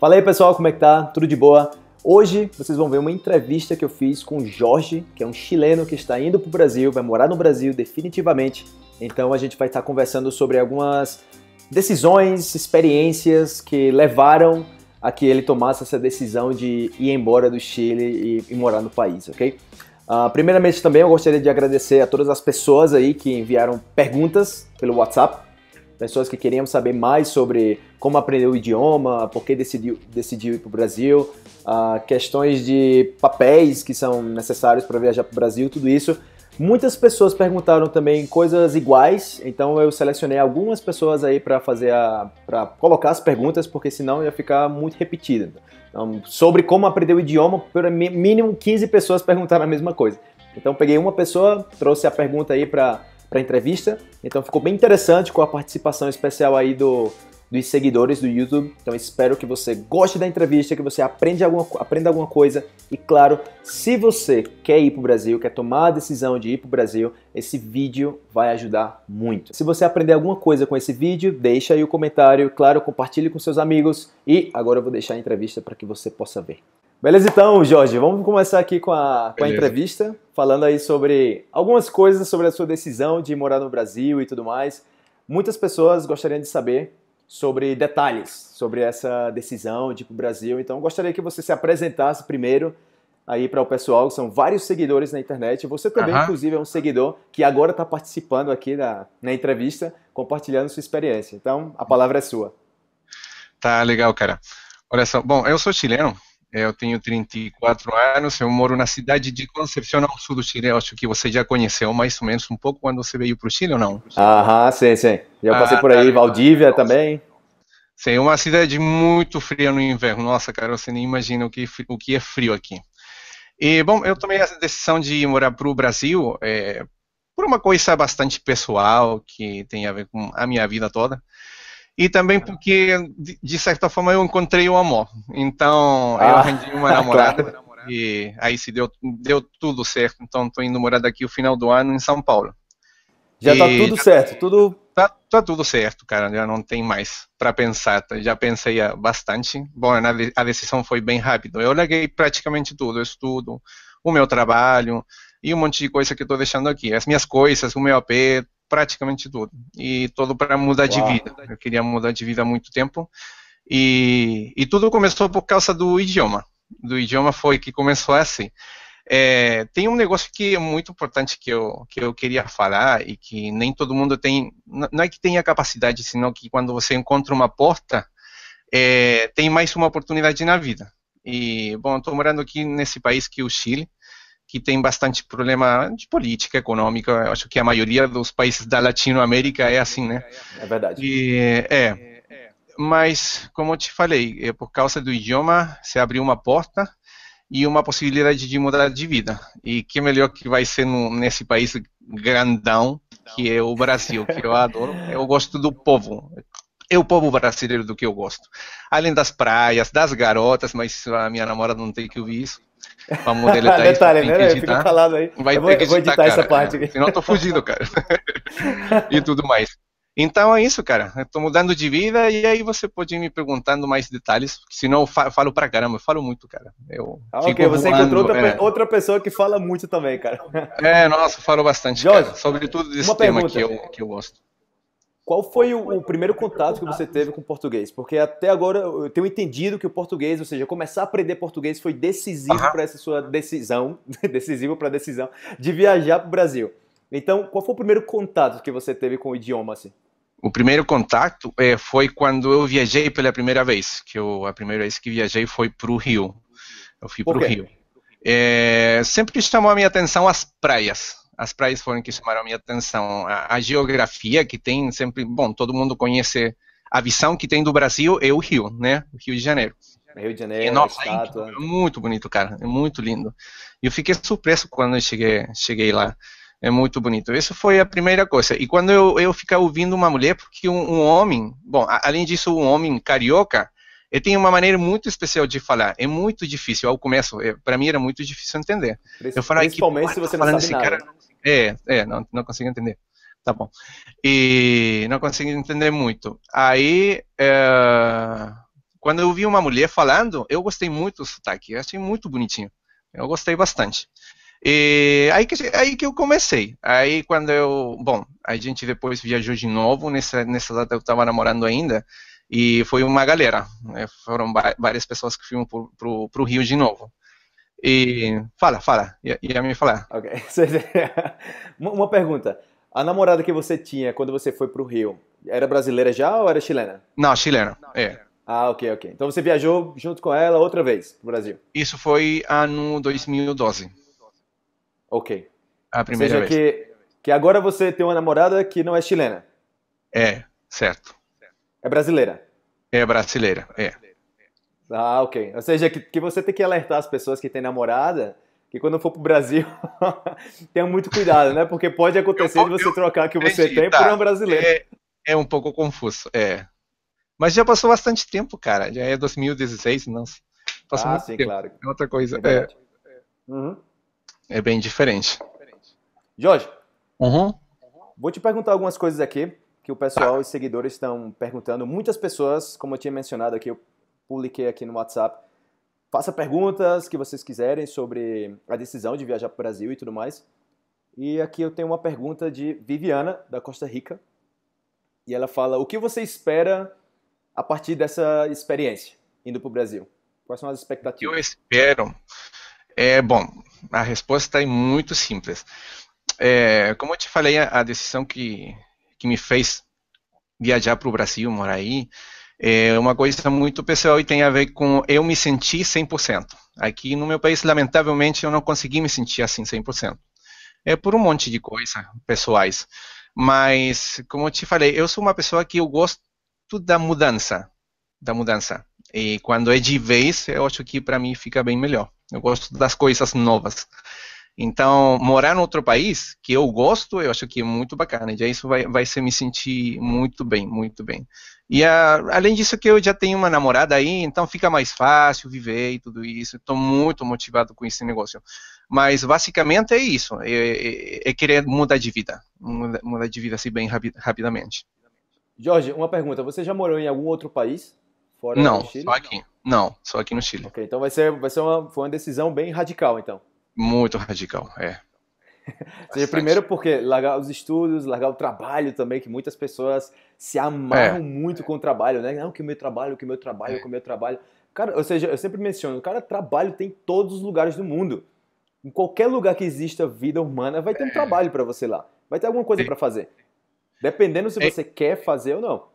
Fala aí pessoal, como é que tá? Tudo de boa? Hoje vocês vão ver uma entrevista que eu fiz com o Jorge, que é um chileno que está indo para o Brasil, vai morar no Brasil definitivamente. Então a gente vai estar conversando sobre algumas decisões, experiências que levaram a que ele tomasse essa decisão de ir embora do Chile e, e morar no país, ok? Uh, primeiramente também eu gostaria de agradecer a todas as pessoas aí que enviaram perguntas pelo WhatsApp pessoas que queriam saber mais sobre como aprender o idioma, por que decidiu, decidiu ir para o Brasil, uh, questões de papéis que são necessários para viajar para o Brasil, tudo isso. Muitas pessoas perguntaram também coisas iguais, então eu selecionei algumas pessoas aí para fazer a para colocar as perguntas, porque senão ia ficar muito repetido. Então, sobre como aprender o idioma, pelo mínimo 15 pessoas perguntaram a mesma coisa. Então peguei uma pessoa, trouxe a pergunta aí para para entrevista. Então ficou bem interessante com a participação especial aí do, dos seguidores do YouTube. Então espero que você goste da entrevista, que você aprenda alguma, aprenda alguma coisa. E claro, se você quer ir para o Brasil, quer tomar a decisão de ir para o Brasil, esse vídeo vai ajudar muito. Se você aprender alguma coisa com esse vídeo, deixa aí o comentário. Claro, compartilhe com seus amigos. E agora eu vou deixar a entrevista para que você possa ver. Beleza então, Jorge, vamos começar aqui com a, com a entrevista, falando aí sobre algumas coisas sobre a sua decisão de morar no Brasil e tudo mais. Muitas pessoas gostariam de saber sobre detalhes sobre essa decisão de ir para o Brasil, então gostaria que você se apresentasse primeiro aí para o pessoal, que são vários seguidores na internet, você também uh -huh. inclusive é um seguidor que agora está participando aqui na, na entrevista, compartilhando sua experiência, então a palavra é sua. Tá legal, cara. Olha só, bom, eu sou chileno, é, eu tenho 34 anos, eu moro na cidade de Concepción, ao sul do Chile. acho que você já conheceu mais ou menos um pouco quando você veio para o Chile ou não? Aham, sim, sim. Já passei ah, por aí, ah, tá. Valdívia nossa. também. Sim, é uma cidade muito fria no inverno. Nossa, cara, você nem imagina o que, é o que é frio aqui. E, bom, eu tomei a decisão de morar para o Brasil é, por uma coisa bastante pessoal, que tem a ver com a minha vida toda. E também ah. porque, de certa forma, eu encontrei o amor. Então, ah, eu arranjei uma namorada. Claro. E aí se deu, deu tudo certo. Então, estou indo morar daqui o final do ano em São Paulo. Já está tudo já, certo, tudo... Tá, tá, tudo certo, cara, já não tem mais para pensar, tá, já pensei bastante. Bom, a decisão foi bem rápida, eu larguei praticamente tudo, estudo, o meu trabalho e um monte de coisa que estou deixando aqui, as minhas coisas, o meu apê, praticamente tudo. E tudo para mudar Uau. de vida. Eu queria mudar de vida há muito tempo. E, e tudo começou por causa do idioma. Do idioma foi que começou assim. É, tem um negócio que é muito importante que eu, que eu queria falar e que nem todo mundo tem, não é que tenha capacidade, senão que quando você encontra uma porta, é, tem mais uma oportunidade na vida. E, bom, estou morando aqui nesse país que é o Chile, que tem bastante problema de política econômica. Eu acho que a maioria dos países da Latinoamérica é assim, né? É verdade. E, é. Mas, como eu te falei, é por causa do idioma se abriu uma porta e uma possibilidade de mudar de vida. E que melhor que vai ser no, nesse país grandão que é o Brasil, que eu adoro. Eu gosto do povo é o povo brasileiro do que eu gosto. Além das praias, das garotas, mas a minha namorada não tem que ouvir isso. Vamos tá deletar Detalhe, isso, tá né? Fica falado aí. Vai eu ter vou, que editar, editar essa parte aqui. Senão eu tô fugindo, cara. e tudo mais. Então é isso, cara. Estou mudando de vida e aí você pode ir me perguntando mais detalhes. Senão eu falo pra caramba, eu falo muito, cara. Eu ah, ok, você voando, encontrou outra, é. outra, pessoa que fala muito também, cara. É, nossa, falo bastante. Jorge, cara. Sobretudo desse tema pergunta. que eu, que eu gosto. Qual foi o, o, primeiro contato que você teve com o português? Porque até agora eu tenho entendido que o português, ou seja, começar a aprender português foi decisivo uhum. para essa sua decisão, decisivo para a decisão de viajar para o Brasil. Então, qual foi o primeiro contato que você teve com o idioma assim? O primeiro contato é, foi quando eu viajei pela primeira vez. Que eu, a primeira vez que viajei foi para o Rio. Eu fui para o Rio. É, sempre chamou a minha atenção as praias as praias foram que chamaram a minha atenção. A, a, geografia que tem sempre, bom, todo mundo conhece a visão que tem do Brasil é o Rio, né? O Rio de Janeiro. Rio de Janeiro, e, nossa, é estátua. É muito bonito, cara, é muito lindo. E eu fiquei surpreso quando eu cheguei, cheguei lá. É muito bonito. Isso foi a primeira coisa. E quando eu, eu ficar ouvindo uma mulher, porque um, um homem, bom, a, além disso, um homem carioca, ele tem uma maneira muito especial de falar. É muito difícil. Ao começo, é, para mim era muito difícil entender. Principalmente se você tá não sabe cara, é, é, não, não consigo entender. Tá bom. E não consegui entender muito. Aí, é, quando eu vi uma mulher falando, eu gostei muito do sotaque, eu achei muito bonitinho. Eu gostei bastante. E aí que, aí que eu comecei. Aí quando eu. Bom, a gente depois viajou de novo, nessa, nessa data eu estava namorando ainda, e foi uma galera. Né? Foram várias pessoas que foram para o Rio de novo. E fala, fala, ia, a me falar. É. Ok. Uma pergunta. A namorada que você tinha quando você foi para o Rio, era brasileira já ou era chilena? Não, chilena. é. Ah, ok, ok. Então você viajou junto com ela outra vez no Brasil? Isso foi ano 2012. Ok. A primeira Ou seja, vez. Que, que agora você tem uma namorada que não é chilena. É, certo. É brasileira. É brasileira, é. Ah, ok. Ou seja, que, que você tem que alertar as pessoas que têm namorada que quando for pro Brasil, tenha muito cuidado, né? Porque pode acontecer eu, de você eu, trocar que você entendi, tem tá. por um brasileiro. É, é, um pouco confuso, é. Mas já passou bastante tempo, cara. Já é 2016, não. Passou ah, sim, tempo. claro. É outra coisa. É, é, uhum. é, bem diferente. Jorge, uhum. vou te perguntar algumas coisas aqui que o pessoal tá. e seguidores estão perguntando. Muitas pessoas, como eu tinha mencionado aqui, publiquei aqui no WhatsApp. Faça perguntas que vocês quiserem sobre a decisão de viajar para o Brasil e tudo mais. E aqui eu tenho uma pergunta de Viviana, da Costa Rica. E ela fala: O que você espera a partir dessa experiência indo para o Brasil? Quais são as expectativas? Eu espero. É, bom, a resposta é muito simples. É, como eu te falei, a, a decisão que, que me fez viajar para o Brasil, morar aí, é uma coisa muito pessoal e tem a ver com eu me senti 100%. Aqui no meu país, lamentavelmente, eu não consegui me sentir assim 100%. É por um monte de coisas pessoais. Mas, como eu te falei, eu sou uma pessoa que eu gosto da mudança. Da mudança. E quando é de vez, eu acho que para mim fica bem melhor. Eu gosto das coisas novas. Então, morar em outro país, que eu gosto, eu acho que é muito bacana. e isso vai, vai ser me sentir muito bem, muito bem. E a, ah, além disso que eu já tenho uma namorada aí, então fica mais fácil viver e tudo isso. Estou muito motivado com esse negócio. Mas basicamente é isso, é, é, é querer mudar de vida, mudar, de vida assim bem rapidamente. Jorge, uma pergunta, você já morou em algum outro país? Fora Não, Chile? só aqui. Não, só aqui no Chile. Ok, então vai ser, vai ser uma, foi uma decisão bem radical, então. Muito radical, é. Ou seja, primeiro porque largar os estudos, largar o trabalho também, que muitas pessoas se amarram é. muito com o trabalho, né? Não, que o meu trabalho, que o meu trabalho, é. que o meu trabalho. Cara, ou seja, eu sempre menciono, cara, trabalho tem em todos os lugares do mundo. Em qualquer lugar que exista vida humana, vai ter um é. trabalho para você lá. Vai ter alguma coisa para fazer. Dependendo se é. você quer fazer ou não.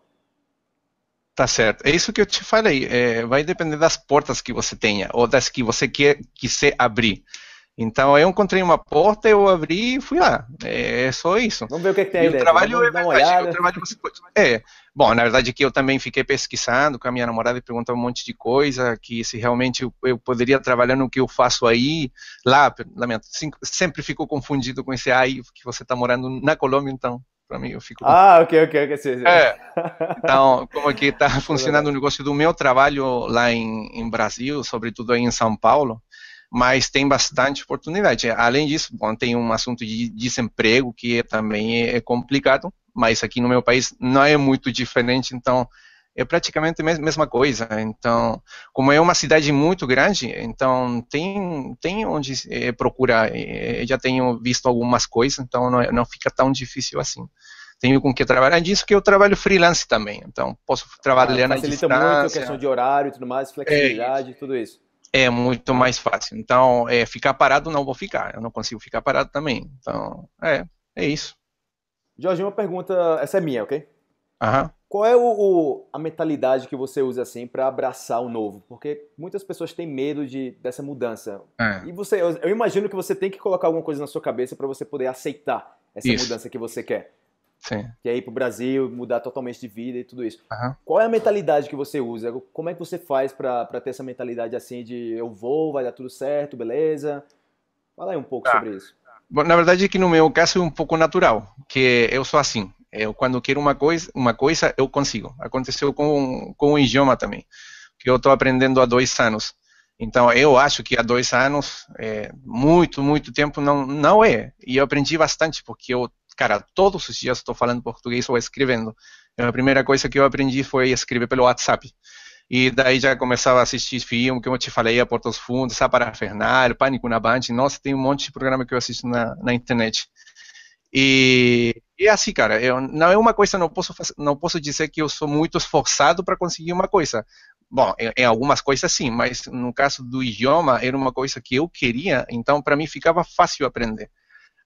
Tá certo. É isso que eu te falei. É, vai depender das portas que você tenha ou das que você quer, quiser abrir. Então eu encontrei uma porta, eu abri e fui lá. É, é só isso. Vamos ver o que, é que tem aí. O trabalho é verdade. O trabalho você pode... É. Bom, na verdade é que eu também fiquei pesquisando com a minha namorada e perguntando um monte de coisa, que se realmente eu, eu poderia trabalhar no que eu faço aí, lá, lamento, sempre fico confundido com esse aí que você está morando na Colômbia, então para mim eu fico. Ah, ok, ok, ok. Sim, sim. É. Então, como é que está funcionando o negócio do meu trabalho lá em, em Brasil, sobretudo aí em São Paulo? mas tem bastante oportunidade. Além disso, bom, tem um assunto de desemprego que também é, é complicado, mas aqui no meu país não é muito diferente, então é praticamente a mesma coisa. Então, como é uma cidade muito grande, então tem, tem onde é, procurar. Eu eh, já tenho visto algumas coisas, então não, é, não fica tão difícil assim. Tenho com que trabalhar disso que eu trabalho freelance também, então posso trabalhar ah, na distância. Facilita muito a questão de horário e tudo mais, é flexibilidade, é, tudo isso é muito mais fácil. Então, é, ficar parado não vou ficar. Eu não consigo ficar parado também. Então, é, é isso. Jorge, uma pergunta, essa é minha, ok? Aham. Qual é o, o, a mentalidade que você usa assim para abraçar o novo? Porque muitas pessoas têm medo de, dessa mudança. É. E você, eu, eu, imagino que você tem que colocar alguma coisa na sua cabeça para você poder aceitar essa Isso. mudança que você quer. Sim. Que é ir pro Brasil, mudar totalmente de vida e tudo isso. Uhum. Qual é a mentalidade que você usa? Como é que você faz para ter essa mentalidade assim de eu vou, vai dar tudo certo, beleza? Fala aí um pouco tá. sobre isso. Bom, na verdade é que no meu caso é um pouco natural, que eu sou assim. Eu, quando quero uma coisa, uma coisa eu consigo. Aconteceu com, com o idioma também, que eu estou aprendendo há dois anos. Então, eu acho que há dois anos, é, muito, muito tempo não, não é. E eu aprendi bastante, porque eu cara, todos os dias estou falando português ou escrevendo. A primeira coisa que eu aprendi foi escrever pelo WhatsApp. E daí já começava a assistir filme, que eu te falei, A Porta dos Fundos, A Parafernal, Pânico na Band. Nossa, tem um monte de programa que eu assisto na, na internet. E, é assim, cara, eu, não é uma coisa, não posso, não posso dizer que eu sou muito esforçado para conseguir uma coisa. Bom, em, em, algumas coisas sim, mas no caso do idioma, era uma coisa que eu queria, então para mim ficava fácil aprender.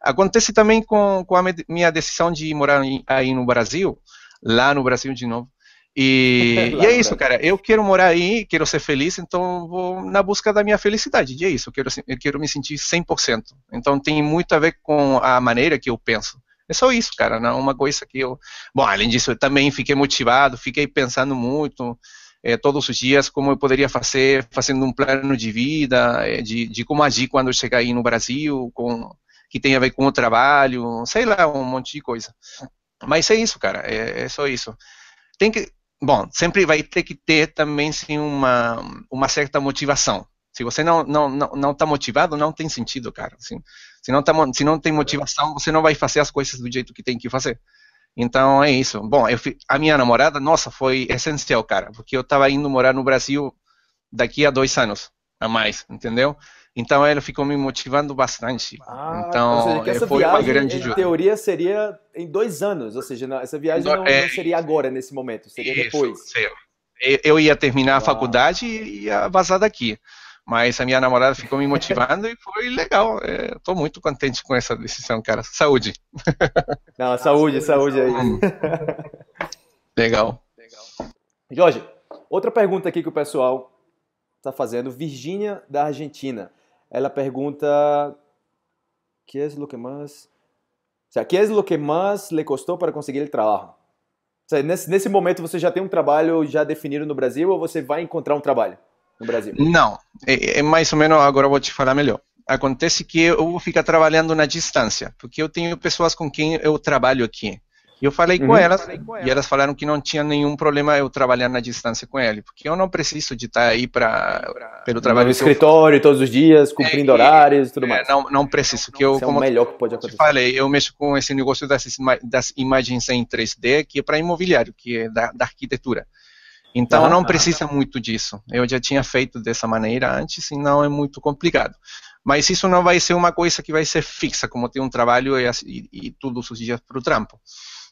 Acontece também com, com a minha decisão de morar em, aí no Brasil, lá no Brasil de novo. E, e, é isso, cara. Eu quero morar aí, quero ser feliz, então vou na busca da minha felicidade. E é isso, eu quero, eu quero me sentir 100%. Então tem muito a ver com a maneira que eu penso. É só isso, cara. Não é uma coisa que eu. Bom, além disso, eu também fiquei motivado, fiquei pensando muito eh, todos os dias como eu poderia fazer, fazendo um plano de vida, eh, de, de, como agir quando eu chegar aí no Brasil, com que tem a ver com o trabalho, sei lá, um monte de coisa. Mas é isso, cara, é, é só isso. Tem que, bom, sempre vai ter que ter também sim uma, uma certa motivação. Se você não não não não está motivado, não tem sentido, cara. Assim, se não tá, se não tem motivação, você não vai fazer as coisas do jeito que tem que fazer. Então é isso. Bom, eu, a minha namorada, nossa, foi essencial, cara, porque eu estava indo morar no Brasil daqui a dois anos a mais, entendeu? Então ele ficou me motivando bastante. Ah, então seja, foi viagem, uma grande em teoria seria em dois anos, ou seja, essa viagem não, é, não, seria agora nesse momento, seria isso, depois. Seria. Eu ia terminar ah. a faculdade e ia vazar daqui. Mas a minha namorada ficou me motivando e foi legal. Estou é, muito contente com essa decisão, cara. Saúde. Não, saúde, saúde aí. Legal. legal. Jorge, outra pergunta aqui que o pessoal está fazendo. Virgínia da Argentina ela pergunta: que é o que mais? O sea, que é o que mais lhe custou para conseguir o trabalho? O sea, nesse, nesse momento você já tem um trabalho já definido no Brasil ou você vai encontrar um trabalho no Brasil? Não, é, é mais ou menos agora eu vou te falar melhor. Acontece que eu vou ficar trabalhando na distância, porque eu tenho pessoas com quem eu trabalho aqui e eu falei uhum. com elas falei com e elas falaram que não tinha nenhum problema eu trabalhar na distância com ele, porque eu não preciso de estar aí para pelo trabalho no escritório todos os dias, é, cumprindo é, horários e tudo é, mais. Não, não preciso, que eu Isso como é o melhor que pode acontecer. Eu falei, eu mexo com esse negócio das, das imagens em 3D, que é para imobiliário, que é da, da arquitetura. Então ah, não precisa ah, muito disso. Eu já tinha feito dessa maneira antes e não é muito complicado. Mas isso não vai ser uma coisa que vai ser fixa, como tem um trabalho e, e, e todos os dias para o trampo.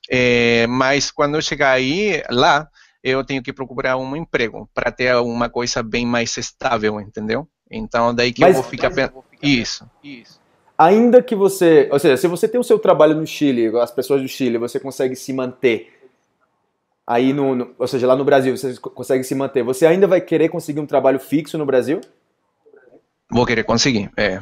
É, mas quando eu chegar aí, lá, eu tenho que procurar um emprego para ter uma coisa bem mais estável, entendeu? Então, daí que mas, eu vou ficar pensando. Isso, isso. Ainda que você. Ou seja, se você tem o seu trabalho no Chile, as pessoas do Chile, você consegue se manter. Aí no, no, ou seja, lá no Brasil você consegue se manter. Você ainda vai querer conseguir um trabalho fixo no Brasil? Vou querer conseguir, é.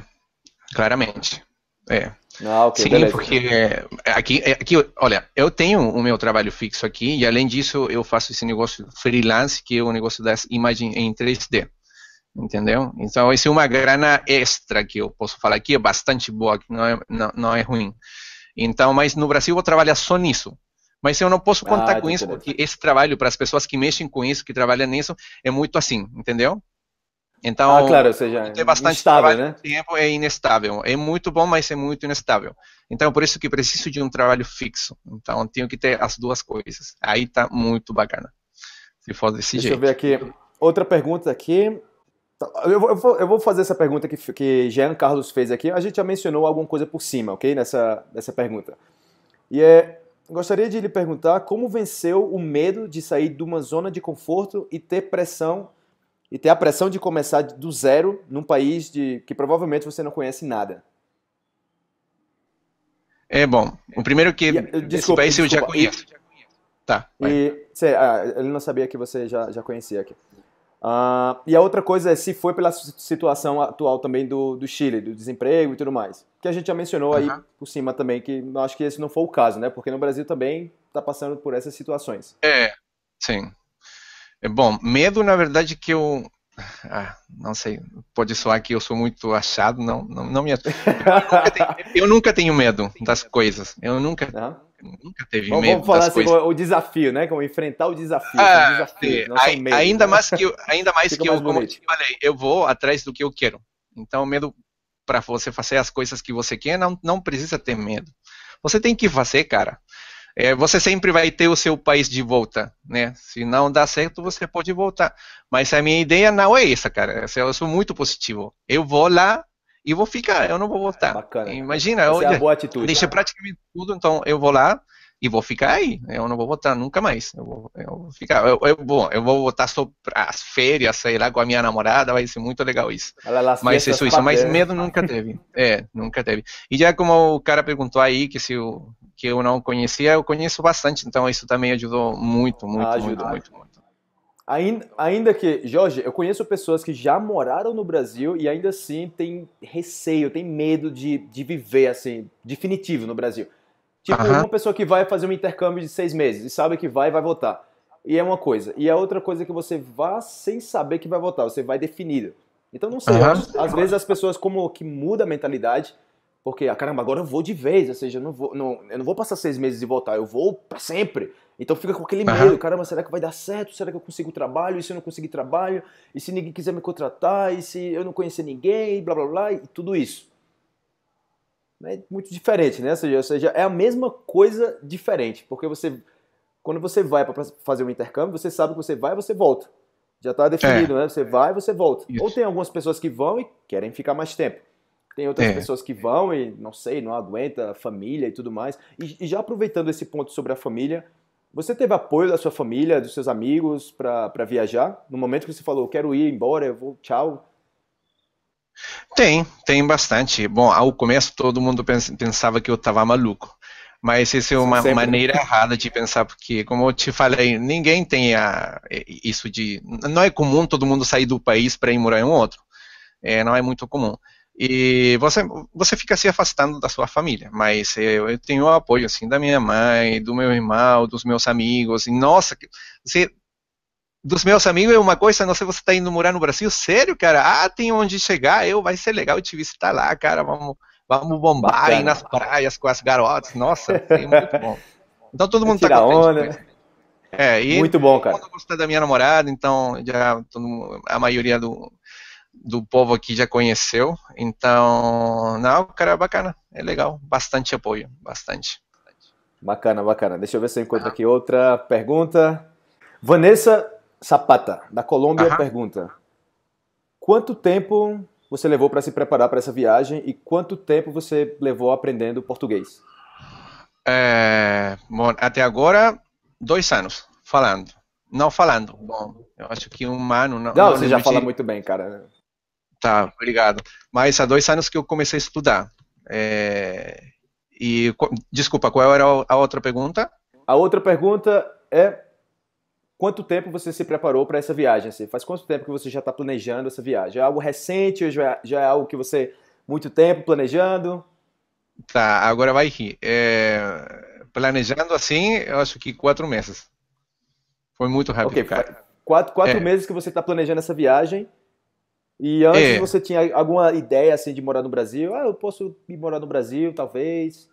Claramente. É. Ah, okay, Sim, beleza. porque é, aqui, é, aqui, olha, eu tenho o meu trabalho fixo aqui e além disso eu faço esse negócio freelance que é o negócio das imagens em 3D, entendeu? Então isso é uma grana extra que eu posso falar aqui, é bastante boa, não é, não, não é ruim. Então, mas no Brasil eu vou trabalhar só nisso. Mas eu não posso ah, contar ah, com isso, porque esse trabalho, para as pessoas que mexem com isso, que trabalham nisso, é muito assim, entendeu? Então, ah, claro, ou seja, tem bastante instável, né? tempo é inestável. É muito bom, mas é muito inestável. Então, por isso que preciso de um trabalho fixo. Então, tenho que ter as duas coisas. Aí tá muito bacana. Se for desse Deixa jeito. Deixa eu ver aqui. Outra pergunta aqui. Tá, eu vou, eu vou, fazer essa pergunta que, que Jean Carlos fez aqui. A gente já mencionou alguma coisa por cima, ok? Nessa, nessa pergunta. E é, gostaria de lhe perguntar como venceu o medo de sair de uma zona de conforto e ter pressão e ter a pressão de começar do zero num país de que provavelmente você não conhece nada. É bom. O primeiro que. E, desculpa, país eu já conheço. Tá, e, tá. E, ah, ele não sabia que você já, já conhecia aqui. Ah, e a outra coisa é se foi pela situação atual também do, do Chile, do desemprego e tudo mais. Que a gente já mencionou aí por cima também, que acho que esse não foi o caso, né? Porque no Brasil também está passando por essas situações. É, sim. É, bom, medo, na verdade, que eu. Ah, não sei, pode soar que eu sou muito achado, não, não, não me. Eu nunca, tenho, eu nunca tenho medo das coisas. Eu nunca. Não? nunca teve Bom, medo. Vamos falar assim, coisas. o desafio, né? Como enfrentar o desafio. Ah, a, é, medo, ainda né? mais que eu, ainda mais que mais eu, como eu falei, eu vou atrás do que eu quero. Então, medo para você fazer as coisas que você quer, não, não precisa ter medo. Você tem que fazer, cara é, você sempre vai ter o seu país de volta, né? Se não dá certo, você pode voltar. Mas a minha ideia não é essa, cara. É, eu sou muito positivo. Eu vou lá e vou ficar, eu não vou voltar. bacana. Imagina, Essa eu é boa atitude, né? praticamente tudo, então eu vou lá e vou ficar aí. Eu não vou voltar nunca mais. Eu vou, eu vou ficar. Eu, eu, bom, eu vou voltar só para as férias, sei lá, com a minha namorada, vai ser muito legal isso. mas isso, isso. Mas medo nunca teve. É, nunca teve. E já como o cara perguntou aí que se o que eu não conhecia, eu conheço bastante, então isso também ajudou muito, muito, ah, muito, muito, muito. Ainda, ainda que, Jorge, eu conheço pessoas que já moraram no Brasil e ainda assim tem receio, tem medo de, de viver assim, definitivo no Brasil. Tipo, uma pessoa que vai fazer um intercâmbio de seis meses e sabe que vai e vai votar. E é uma coisa. E a é outra coisa é que você vá sem saber que vai votar, você vai definido. Então, não sei, às, às vezes as pessoas como que muda a mentalidade porque, ah, caramba, agora eu vou de vez, ou seja, eu não vou, não, eu não vou passar seis meses e voltar, eu vou para sempre. Então fica com aquele medo, uhum. caramba, será que vai dar certo? Será que eu consigo trabalho? E se eu não conseguir trabalho? E se ninguém quiser me contratar? E se eu não conhecer ninguém? E blá, blá, blá, e tudo isso. É muito diferente, né? Ou seja, ou seja, é a mesma coisa diferente, porque você, quando você vai para fazer um intercâmbio, você sabe que você vai e você volta. Já está é. definido, é. né? Você é. vai e você volta. Isso. Ou tem algumas pessoas que vão e querem ficar mais tempo. Tem outras é. pessoas que vão e, não sei, não aguenta família e tudo mais. E, e, já aproveitando esse ponto sobre a família, você teve apoio da sua família, dos seus amigos para viajar? No momento que você falou, quero ir embora, eu vou, tchau. Tem, tem bastante. Bom, ao começo todo mundo pensava que eu estava maluco. Mas isso é uma Sempre. maneira errada de pensar, porque, como eu te falei, ninguém tem a, isso de. Não é comum todo mundo sair do país para ir morar em um outro. É, não é muito comum. E você, você fica se afastando da sua família, mas eu, eu tenho o apoio assim da minha mãe, do meu irmão, dos meus amigos. E nossa, você dos meus amigos é uma coisa, não sei, você está indo morar no Brasil, sério, cara? Ah, tem onde chegar, eu, vai ser legal te visitar lá, cara, vamos, vamos bombar aí nas praias com as garotas, nossa, é muito bom. Então todo mundo está contente. Onda, É, e muito bom, cara. Todo mundo da minha namorada, então já a maioria do, do povo aqui já conheceu. Então, não, cara, é bacana, é legal, bastante apoio, bastante. Bacana, bacana. Deixa eu ver se eu encontro aqui outra pergunta. Vanessa Zapata, da Colômbia, pergunta: Quanto tempo você levou para se preparar para essa viagem e quanto tempo você levou aprendendo português? É, bom, até agora, dois anos falando. Não falando. Bom, eu acho que um ano. Não, não, não você já fala muito bem, cara. Tá, obrigado. Mas há dois anos que eu comecei a estudar. É... E, desculpa, qual era a outra pergunta? A outra pergunta é quanto tempo você se preparou para essa viagem? Assim? Faz quanto tempo que você já está planejando essa viagem? É algo recente ou já, é algo que você muito tempo planejando? Tá, agora vai rir. É... Planejando assim, eu acho que quatro meses. Foi muito rápido, okay, cara. Quatro, quatro é. meses que você está planejando essa viagem e antes é. você tinha alguma ideia assim de morar no Brasil? Ah, eu posso ir morar no Brasil, talvez.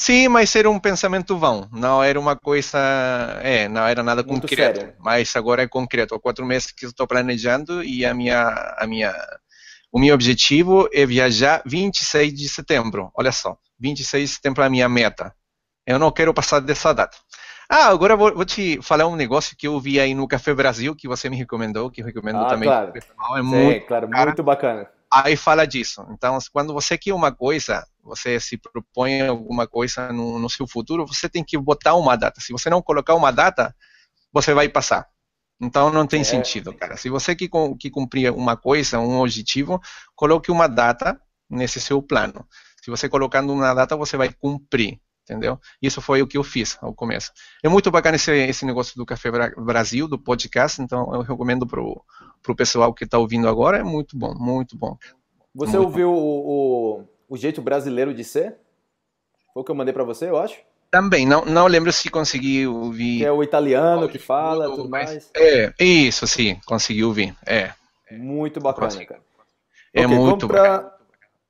Sim, mas era um pensamento vão. Não era uma coisa, é, não era nada Muito concreto. Sério. Mas agora é concreto. Há quatro meses que estou planejando e a minha, a minha, o meu objetivo é viajar 26 de setembro. Olha só, 26 de setembro é a minha meta. Eu não quero passar dessa data. Ah, agora vou, vou, te falar um negócio que eu vi aí no Café Brasil, que você me recomendou, que eu recomendo ah, também. Claro. É Sim, muito, claro, cara, muito bacana. Aí fala disso. Então, assim, quando você quer uma coisa, você se propõe alguma coisa no, no seu futuro, você tem que botar uma data. Se você não colocar uma data, você vai passar. Então não tem é. sentido, cara. Se você quer que cumprir uma coisa, um objetivo, coloque uma data nesse seu plano. Se você colocando uma data, você vai cumprir entendeu? Isso foi o que eu fiz ao começo. É muito bacana esse, esse negócio do Café Brasil, do podcast, então eu recomendo para o pessoal que está ouvindo agora, é muito bom, muito bom. Você muito ouviu bom. O, o, o, jeito brasileiro de ser? Foi o que eu mandei para você, eu acho? Também, não, não lembro se consegui ouvir. Que é o italiano que fala, tudo mais. É, isso, sim, consegui ouvir, é. Muito bacana, cara. É okay, muito vamos pra bacana.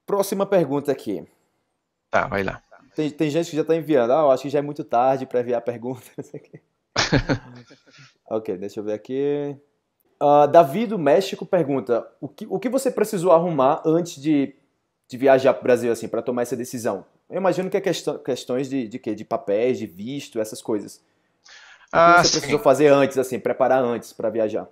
próxima pergunta aqui. Tá, vai lá. Tem, tem gente que já está enviando, ah, eu acho que já é muito tarde para enviar perguntas. ok, deixa eu ver aqui. Uh, Davi do México pergunta: o que, o que você precisou arrumar antes de, de viajar para o Brasil, assim, para tomar essa decisão? Eu imagino que é questões de, de quê? De papéis, de visto, essas coisas. O que ah, você sim. precisou fazer antes, assim, preparar antes para viajar?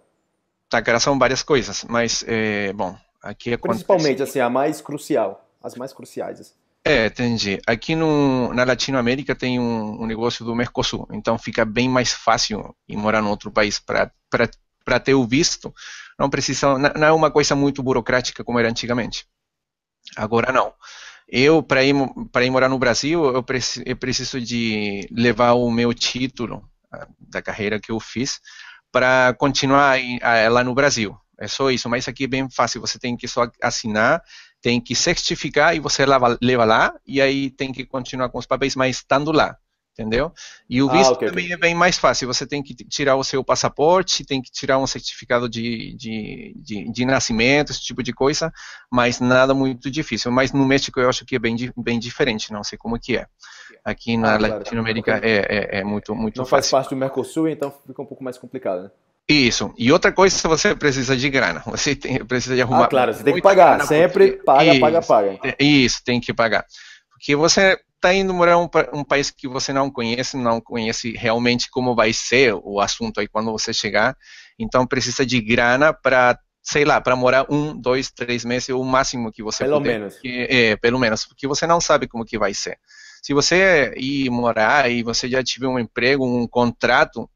Tá, cara, são várias coisas, mas, é, bom, aqui é Principalmente, acontece... assim, a mais crucial, as mais cruciais. Assim. É, entendi. Aqui no, na Latinoamérica tem um, um negócio do Mercosul, então fica bem mais fácil ir morar em outro país para ter o visto. Não precisa, não é uma coisa muito burocrática como era antigamente. Agora não. Eu, para ir, ir morar no Brasil, eu, eu preciso de levar o meu título da carreira que eu fiz para continuar lá no Brasil. É só isso, mas aqui é bem fácil, você tem que só assinar tem que certificar e você leva, leva lá e aí tem que continuar com os papéis, mas estando lá, entendeu? E o ah, visto ah, okay, também é bem mais fácil, você tem que tirar o seu passaporte, tem que tirar um certificado de, de, de, de, nascimento, esse tipo de coisa, mas nada muito difícil. Mas no México eu acho que é bem, bem diferente, não sei como que é. Aqui na ah, claro, é Latinoamérica é, é, é, muito, muito Não fácil. faz parte do Mercosul, então fica um pouco mais complicado, né? Isso. E outra coisa, se você precisa de grana, você tem, precisa de ah, arrumar. Ah, claro, você tem que pagar. Sempre porque... paga, isso, paga, paga. É, isso, tem que pagar. Porque você está indo morar um, um país que você não conhece, não conhece realmente como vai ser o assunto aí quando você chegar. Então precisa de grana para sei lá, para morar um, dois, três meses, o máximo que você pelo puder. Menos. Porque, é, pelo menos. Porque você não sabe como que vai ser. Se você ir morar e você já tiver um emprego, um contrato,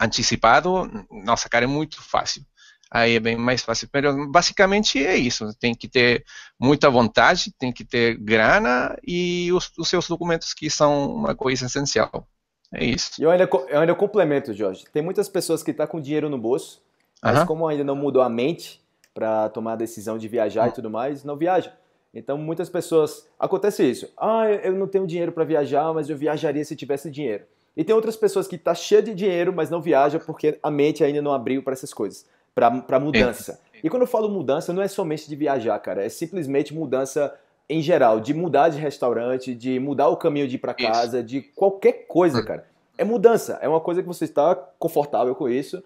antecipado, nossa, cara, é muito fácil. Aí é bem mais fácil. Basicamente é isso. Tem que ter muita vontade, tem que ter grana e os, os seus documentos que são uma coisa essencial. É isso. Eu ainda, eu ainda complemento, Jorge. Tem muitas pessoas que estão tá com dinheiro no bolso, mas como ainda não mudou a mente para tomar a decisão de viajar e hum. tudo mais, não viaja. Então muitas pessoas acontece isso. Ah, eu não tenho dinheiro para viajar, mas eu viajaria se tivesse dinheiro. E tem outras pessoas que tá cheia de dinheiro, mas não viaja porque a mente ainda não abriu para essas coisas, para mudança. E quando eu falo mudança, não é somente de viajar, cara, é simplesmente mudança em geral, de mudar de restaurante, de mudar o caminho de ir para casa, de qualquer coisa, hum. cara. É mudança, é uma coisa que você está confortável com isso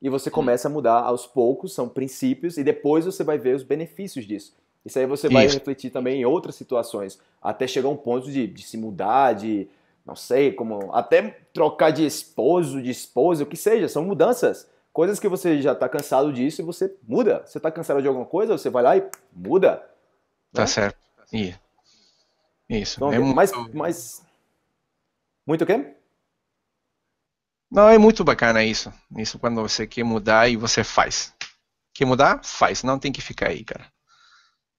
e você hum. começa a mudar aos poucos, são princípios, e depois você vai ver os benefícios disso. Isso aí você vai Isso. refletir também em outras situações, até chegar a um ponto de, de se mudar, de não sei, como até trocar de esposo, de esposa, o que seja, são mudanças. Coisas que você já está cansado disso e você muda. Você está cansado de alguma coisa, você vai lá e muda. Tá né? certo. E... Isso. Então, é mais, muito... Muito o quê? Não, é muito bacana isso. Isso quando você quer mudar e você faz. Quer mudar? Faz. Não tem que ficar aí, cara.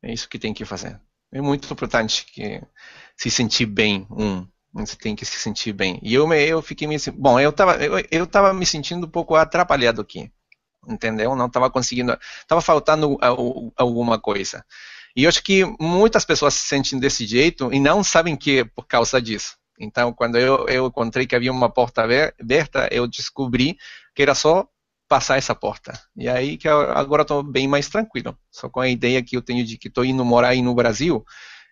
É isso que tem que fazer. É muito importante que se sentir bem um você tem que se sentir bem. E eu, eu fiquei me. Bom, eu estava eu, eu tava me sentindo um pouco atrapalhado aqui. Entendeu? Não estava conseguindo. Estava faltando ah, alguma coisa. E eu acho que muitas pessoas se sentem desse jeito e não sabem que é por causa disso. Então, quando eu, eu encontrei que havia uma porta aberta, eu descobri que era só passar essa porta. E aí que eu, agora estou bem mais tranquilo. Só com a ideia que eu tenho de que estou indo morar aí no Brasil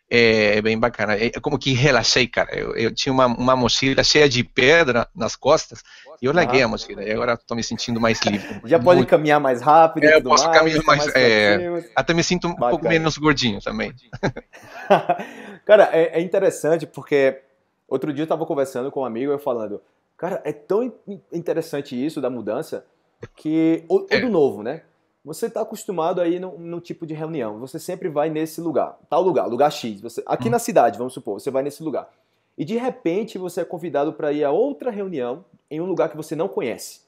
é, é, bem bacana. É, é como que relaxei, cara. Eu, eu tinha uma, uma, mochila cheia de pedra nas costas e eu larguei ah, a mochila. E agora estou me sentindo mais livre. Já pode Muito... caminhar mais rápido. É, eu posso mais, caminhar mais. mais é, até me sinto um bacana. pouco menos gordinho também. cara, é, é, interessante porque outro dia eu estava conversando com um amigo e eu falando, cara, é tão interessante isso da mudança que ou, ou é. do novo, né? Você está acostumado aí no, no, tipo de reunião, você sempre vai nesse lugar, tal lugar, lugar X. Você, aqui hum. na cidade, vamos supor, você vai nesse lugar. E de repente você é convidado para ir a outra reunião em um lugar que você não conhece.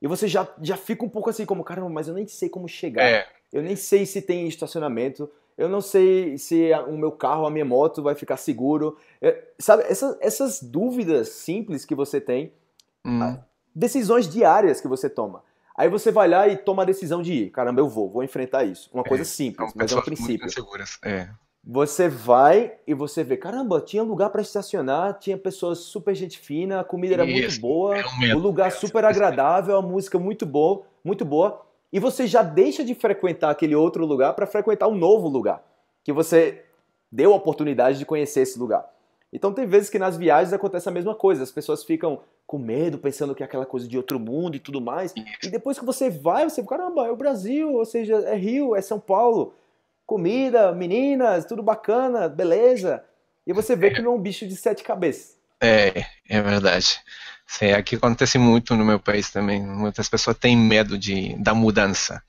E você já, já fica um pouco assim, como, caramba, mas eu nem sei como chegar. É. Eu nem sei se tem estacionamento. Eu não sei se o meu carro, a minha moto vai ficar seguro. É, sabe, essas, essas dúvidas simples que você tem, hum. decisões diárias que você toma. Aí você vai lá e toma a decisão de ir. Caramba, eu vou, vou enfrentar isso. Uma é, coisa é, simples, mas é um princípio. É. Você vai e você vê, caramba, tinha lugar para estacionar, tinha pessoas super gente fina, a comida era isso, muito boa, é o, o lugar é super agradável, a música muito boa, muito boa, e você já deixa de frequentar aquele outro lugar para frequentar um novo lugar, que você deu a oportunidade de conhecer esse lugar. Então tem vezes que nas viagens acontece a mesma coisa, as pessoas ficam com medo, pensando que é aquela coisa de outro mundo e tudo mais. E depois que você vai, você, caramba, é o Brasil, ou seja, é Rio, é São Paulo, comida, meninas, tudo bacana, beleza. E você vê que não é um bicho de sete cabeças. É, é verdade. Sim, é, aqui acontece muito no meu país também. Muitas pessoas têm medo de, da mudança.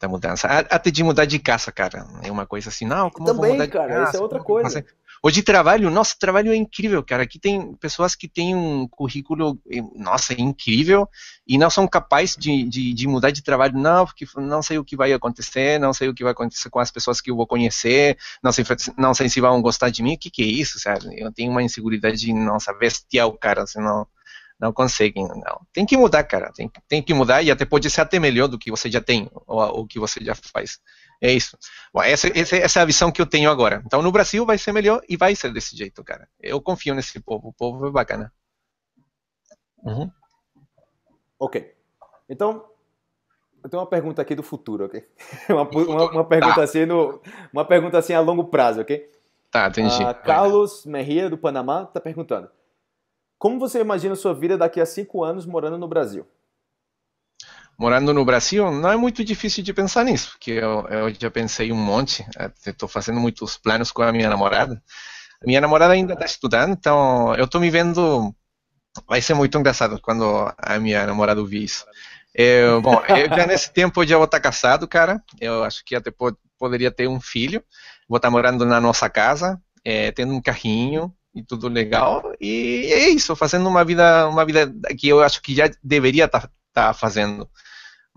Da mudança. Até de mudar de casa, cara. É uma coisa assim, não, como Também, mudar cara, de casa? Isso é outra coisa. Hoje trabalho, nossa, trabalho é incrível, cara. Aqui tem pessoas que têm um currículo, nossa, é incrível, e não são capazes de, de, de, mudar de trabalho, não, porque não sei o que vai acontecer, não sei o que vai acontecer com as pessoas que eu vou conhecer, não sei, não sei se vão gostar de mim, o que, que é isso, sabe? Eu tenho uma de nossa, bestial, cara, senão não conseguem, não. Tem que mudar, cara, tem, tem que mudar e até pode ser até melhor do que você já tem, ou o que você já faz. É isso. Bom, essa, essa, é a visão que eu tenho agora. Então, no Brasil vai ser melhor e vai ser desse jeito, cara. Eu confio nesse povo. O povo é bacana. Uhum. Ok. Então, eu tenho uma pergunta aqui do futuro, ok? Uma, uma, uma pergunta tá. assim no, uma pergunta assim a longo prazo, ok? Tá, entendi. Ah, Carlos Merria do Panamá está perguntando: Como você imagina sua vida daqui a cinco anos morando no Brasil? morando no Brasil, não é muito difícil de pensar nisso, porque eu, eu já pensei um monte, é, estou fazendo muitos planos com a minha namorada. A minha namorada ainda está estudando, então eu estou me vendo. Vai ser muito engraçado quando a minha namorada ouvir isso. Eu, é, bom, eu já nesse tempo já vou estar casado, cara. Eu acho que até pod poderia ter um filho. Vou estar morando na nossa casa, é, tendo um carrinho, e tudo legal e é isso fazendo uma vida uma vida que eu acho que já deveria estar tá, tá fazendo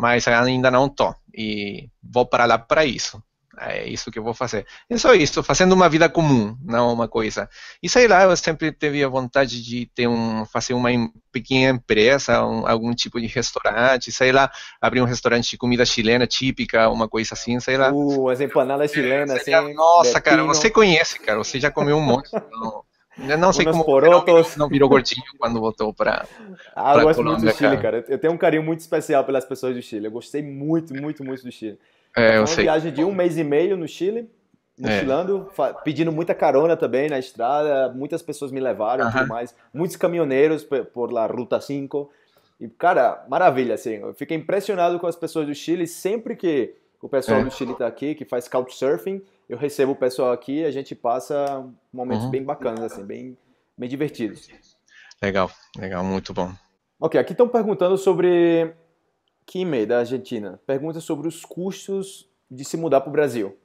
mas ainda não tô. E vou para lá para isso. É isso que eu vou fazer. É só isso, fazendo uma vida comum, não uma coisa. E sei lá, eu sempre tive a vontade de ter um, fazer uma pequena empresa, um, algum tipo de restaurante, sei lá, abrir um restaurante de comida chilena típica, uma coisa assim, sei lá. Uh, as empanadas chilenas, é assim. Nossa, cara, você conhece, cara, você já comeu um monte. Então, eu não sei como porotos. Não, não virou gordinho quando voltou para Ah, pra eu gosto é muito do Chile, cara. cara. Eu tenho um carinho muito especial pelas pessoas do Chile. Eu gostei muito, muito, muito do Chile. É, eu uma sei. viagem de um mês e meio no Chile, mochilando, é. pedindo muita carona também na estrada. Muitas pessoas me levaram uh -huh. tudo mais. Muitos caminhoneiros por lá, Ruta 5. E, cara, maravilha, assim. Eu fiquei impressionado com as pessoas do Chile. Sempre que o pessoal é. do Chile está aqui, que faz couchsurfing, eu recebo o pessoal aqui e a gente passa momentos uhum. bem bacanas, assim, bem, bem divertidos. Legal, legal, muito bom. Ok, aqui estão perguntando sobre Kime, da Argentina. Pergunta sobre os custos de se mudar para o Brasil.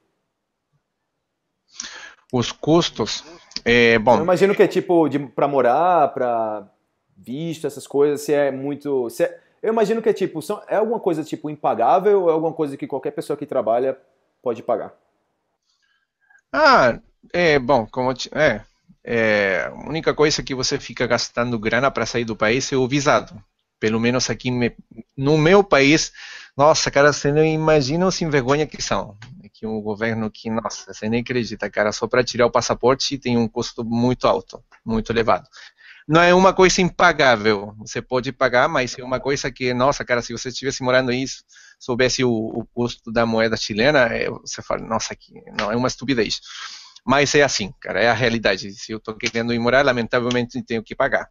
Os custos? É, bom. Eu imagino que é tipo para morar, para visto, essas coisas, se é muito. Se é, eu imagino que é tipo, são, é alguma coisa tipo impagável ou é alguma coisa que qualquer pessoa que trabalha pode pagar? Ah, é bom, como te, é, é, a única coisa que você fica gastando grana para sair do país é o visado. Pelo menos aqui me, no meu país, nossa, cara, você não imagina o sem vergonha que são. É que um governo que, nossa, você nem acredita, cara, só para tirar o passaporte tem um custo muito alto, muito elevado. Não é uma coisa impagável, você pode pagar, mas é uma coisa que, nossa, cara, se você estivesse morando isso, soubesse o, o custo da moeda chilena, é, você fala, nossa, que, não, é uma estupidez. Mas é assim, cara, é a realidade. Se eu estou querendo ir morar, lamentavelmente tenho que pagar.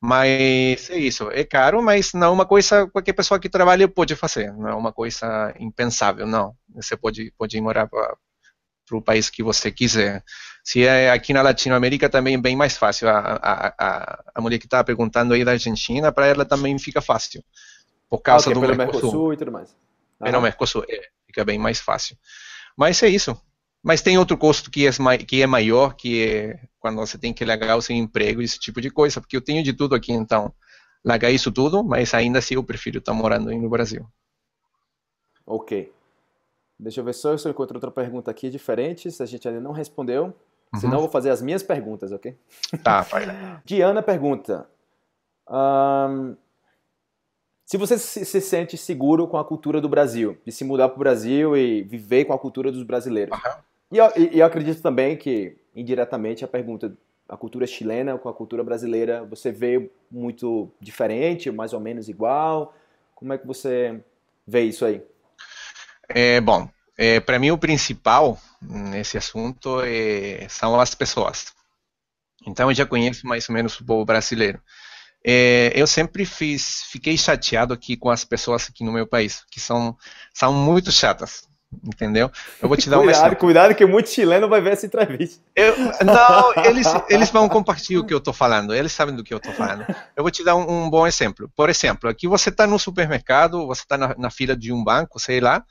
Mas é isso, é caro, mas não é uma coisa qualquer pessoa que trabalha pode fazer, não é uma coisa impensável, não. Você pode, pode ir morar para o país que você quiser. Se é aqui na Latinoamérica também é bem mais fácil. A, a, a, a mulher que estava tá perguntando aí da Argentina, para ela também fica fácil, por causa okay, do Mercosul. Mercosul e tudo mais. Ah. o Mercosul é, fica bem mais fácil. Mas é isso. Mas tem outro custo que é, que é maior, que é quando você tem que largar o seu emprego, esse tipo de coisa, porque eu tenho de tudo aqui, então largar isso tudo, mas ainda assim eu prefiro estar morando no Brasil. Ok. Deixa eu ver só se eu encontro outra pergunta aqui diferente, se a gente ainda não respondeu. Uhum. Senão eu vou fazer as minhas perguntas, ok? Tá, vai lá. Diana pergunta: um, se você se sente seguro com a cultura do Brasil, de se mudar para o Brasil e viver com a cultura dos brasileiros. Uhum. E, eu, e eu acredito também que, indiretamente, a pergunta a cultura chilena com a cultura brasileira, você vê muito diferente, mais ou menos igual? Como é que você vê isso aí? É, bom, é, para mim o principal nesse assunto é, são as pessoas. Então eu já conheço mais ou menos o povo brasileiro. É, eu sempre fiz, fiquei chateado aqui com as pessoas aqui no meu país, que são, são muito chatas entendeu? Eu vou te dar cuidado, um exemplo. Cuidado que muito chileno vai ver essa entrevista. Eu, não, eles, eles vão compartilhar o que eu estou falando, eles sabem do que eu estou falando. Eu vou te dar um, um, bom exemplo. Por exemplo, aqui você está no supermercado, você está na, na, fila de um banco, sei lá,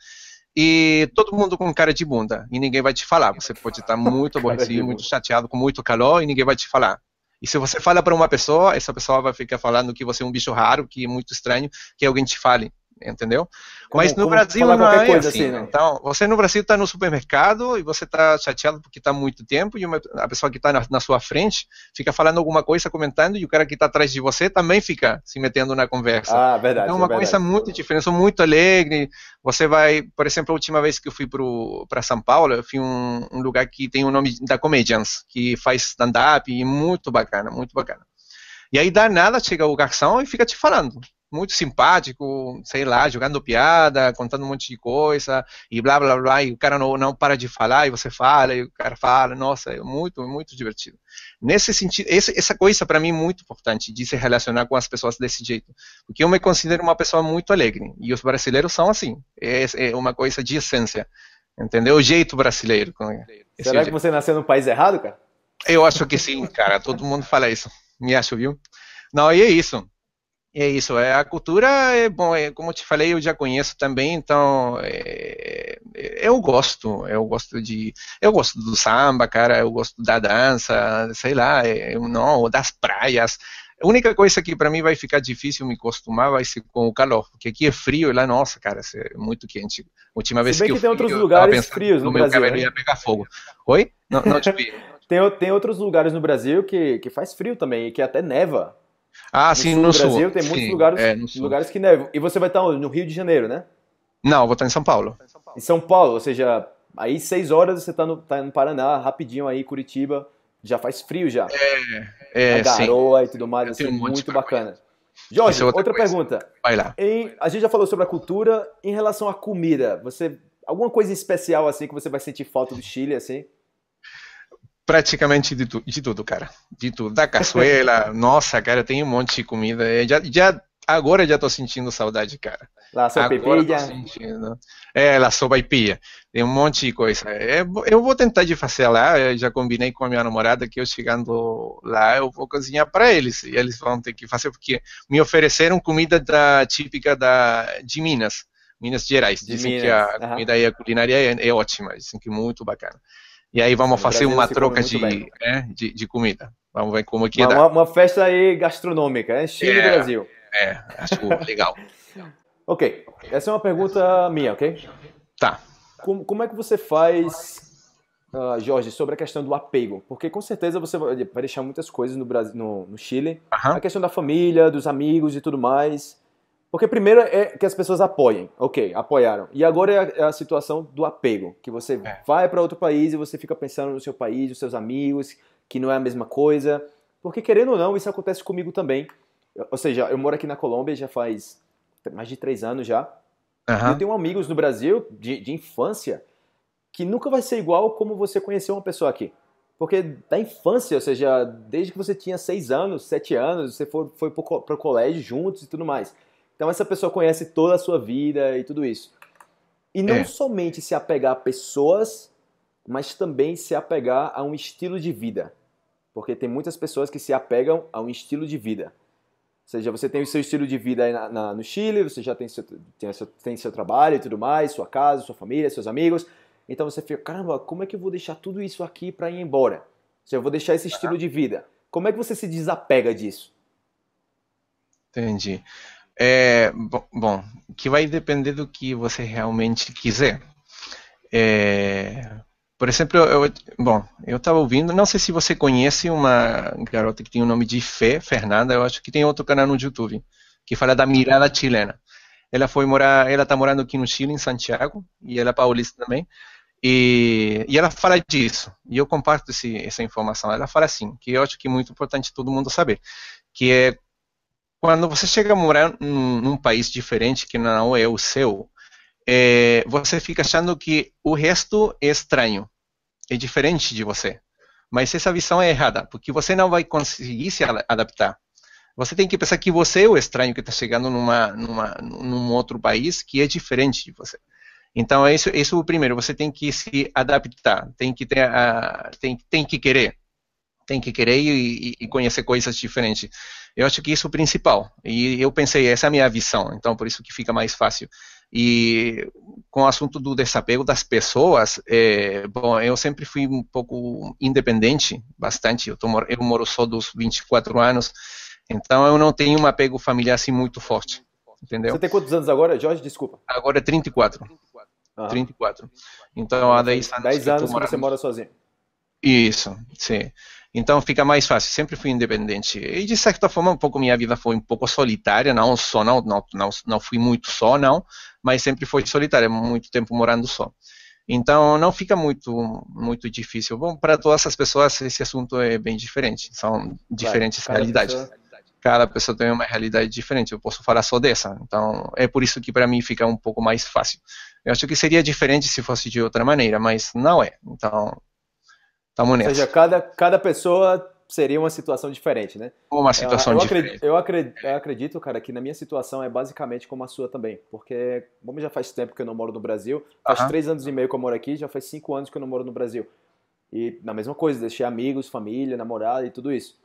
e todo mundo com cara de bunda, e ninguém vai te falar. Você pode estar tá muito aborrecido, muito chateado, com muito calor, e ninguém vai te falar. E se você fala para uma pessoa, essa pessoa vai ficar falando que você é um bicho raro, que é muito estranho, que alguém te fale entendeu? Como, Mas no Brasil não é coisa assim. assim né? né? Então, você no Brasil está no supermercado e você está chateado porque está muito tempo e uma, a pessoa que está na, na, sua frente fica falando alguma coisa, comentando e o cara que está atrás de você também fica se metendo na conversa. Ah, verdade. Então, é uma coisa muito diferente, sou muito alegre. Você vai, por exemplo, a última vez que eu fui para São Paulo, eu fui um, um lugar que tem o nome da Comedians, que faz stand-up e muito bacana, muito bacana. E aí dá nada, chega o garçom e fica te falando muito simpático, sei lá, jogando piada, contando um monte de coisa, e blá blá blá, e o cara não, não para de falar, e você fala, e o cara fala, nossa, é muito, muito divertido. Nesse sentido, essa coisa para mim é muito importante, de se relacionar com as pessoas desse jeito, porque eu me considero uma pessoa muito alegre, e os brasileiros são assim, é, é uma coisa de essência, entendeu? O jeito brasileiro. Será jeito. que você nasceu no país errado, cara? Eu acho que sim, cara, todo mundo fala isso, me acho, viu? Não, e é isso. É isso, é, a cultura é bom, é, como eu te falei, eu já conheço também, então é, é eu gosto, eu gosto de, eu gosto do samba, cara, eu gosto da dança, sei lá, é, não, das praias. A única coisa que para mim vai ficar difícil me acostumar vai ser com o calor, porque aqui é frio e lá, nossa, cara, é muito quente. Última vez Se bem que, que tem eu tem outros lugares frios no meu Brasil, cabelo né? ia pegar fogo. Oi? Não, não te vi. tem, tem outros lugares no Brasil que, que faz frio também que até neva. Ah, no sim, sul no Brasil, sul. Brasil tem muitos sim, lugares, é, lugares que nevam. E você vai estar no Rio de Janeiro, né? Não, vou estar em São Paulo. Em São Paulo, ou seja, aí seis horas você está no, tá no Paraná, rapidinho aí, Curitiba, já faz frio já. É, é, garoa sim. e tudo mais, assim, um muito bacana. Jorge, é outra, outra pergunta. Vai lá. Em, a gente já falou sobre a cultura, em relação à comida, você alguma coisa especial assim que você vai sentir falta do Chile assim? praticamente de, tu, de, tudo, cara. De tudo. Da caçuela, nossa, cara, tem um monte de comida. É, já, já, agora já tô sentindo saudade, cara. La sopaipilla. Sentindo... É, la sopaipilla. Tem um monte de coisa. É, eu vou tentar de fazer lá, eu já combinei com a minha namorada que eu chegando lá, eu vou cozinhar para eles. E eles vão ter que fazer, porque me ofereceram comida da, típica da, de Minas. Minas Gerais. Dizem Minas, que a uhum. comida e a culinária é, é ótima. Dizem que é muito bacana. E aí vamos fazer uma troca de, né, de, de, comida. Vamos ver como é que uma, dá. Uma, uma festa aí gastronômica, né? Chile é, Brasil. É, acho legal. ok, essa é uma pergunta minha, ok? Tá. Como, como é que você faz, uh, Jorge, sobre a questão do apego? Porque com certeza você vai deixar muitas coisas no, Brasil, no, no Chile. Uh -huh. A questão da família, dos amigos e tudo mais. Porque primeiro é que as pessoas apoiem, ok, apoiaram. E agora é a, é a situação do apego, que você é. vai para outro país e você fica pensando no seu país, nos seus amigos, que não é a mesma coisa. Porque querendo ou não, isso acontece comigo também. Ou seja, eu moro aqui na Colômbia já faz mais de três anos já. Uhum. Eu tenho amigos no Brasil de, de infância que nunca vai ser igual como você conheceu uma pessoa aqui. Porque da infância, ou seja, desde que você tinha seis anos, sete anos, você foi, foi o colégio juntos e tudo mais. Então essa pessoa conhece toda a sua vida e tudo isso. E não é. somente se apegar a pessoas, mas também se apegar a um estilo de vida. Porque tem muitas pessoas que se apegam a um estilo de vida. Ou seja, você tem o seu estilo de vida na, na, no Chile, você já tem seu, tem, seu, tem seu trabalho e tudo mais, sua casa, sua família, seus amigos. Então você fica, caramba, como é que eu vou deixar tudo isso aqui para ir embora? Ou seja, eu vou deixar esse estilo de vida. Como é que você se desapega disso? Entendi. É, bom, que vai depender do que você realmente quiser. É, por exemplo, eu, bom, eu estava ouvindo, não sei se você conhece uma garota que tem o nome de Fé, Fernanda, eu acho que tem outro canal no YouTube, que fala da mirada chilena. Ela foi morar, ela está morando aqui no Chile, em Santiago, e ela é paulista também. E, e ela fala disso, e eu comparto esse, essa informação. Ela fala assim, que eu acho que é muito importante todo mundo saber, que é quando você chega a morar num, num país diferente que não é o seu, é, você fica achando que o resto é estranho, é diferente de você. Mas essa visão é errada, porque você não vai conseguir se adaptar. Você tem que pensar que você é o estranho que está chegando numa, numa, num outro país que é diferente de você. Então, é isso, isso é o primeiro. Você tem que se adaptar, tem que, ter a, tem, tem que querer tem que querer e, e, conhecer coisas diferentes. Eu acho que isso é o principal. E eu pensei, essa é a minha visão, então por isso que fica mais fácil. E com o assunto do desapego das pessoas, é, bom, eu sempre fui um pouco independente, bastante. Eu, tô, eu moro só dos 24 anos, então eu não tenho um apego familiar assim muito forte, entendeu? Você tem quantos anos agora, Jorge? Desculpa. Agora é 34. 34. 34. Então há tá 10 anos. 10 anos que, que você mora sozinho. Isso, sim. Então fica mais fácil. Sempre fui independente. E de certa forma, um pouco minha vida foi um pouco solitária, não só, não, não, não, não fui muito só, não, mas sempre foi solitária, muito tempo morando só. Então não fica muito muito difícil. Bom, para todas as pessoas esse assunto é bem diferente. São diferentes Vai, realidades. Pessoa... Cada pessoa tem uma realidade diferente. Eu posso falar só dessa. Então é por isso que para mim fica um pouco mais fácil. Eu acho que seria diferente se fosse de outra maneira, mas não é. Então nessa. Tá Ou seja, cada, cada pessoa seria uma situação diferente, né? Uma situação eu, eu diferente. Acredito, eu, acredito, eu acredito, cara, que na minha situação é basicamente como a sua também. Porque, como já faz tempo que eu não moro no Brasil, faz uh -huh. três anos e meio que eu moro aqui, já faz cinco anos que eu não moro no Brasil. E na mesma coisa, deixei amigos, família, namorada e tudo isso.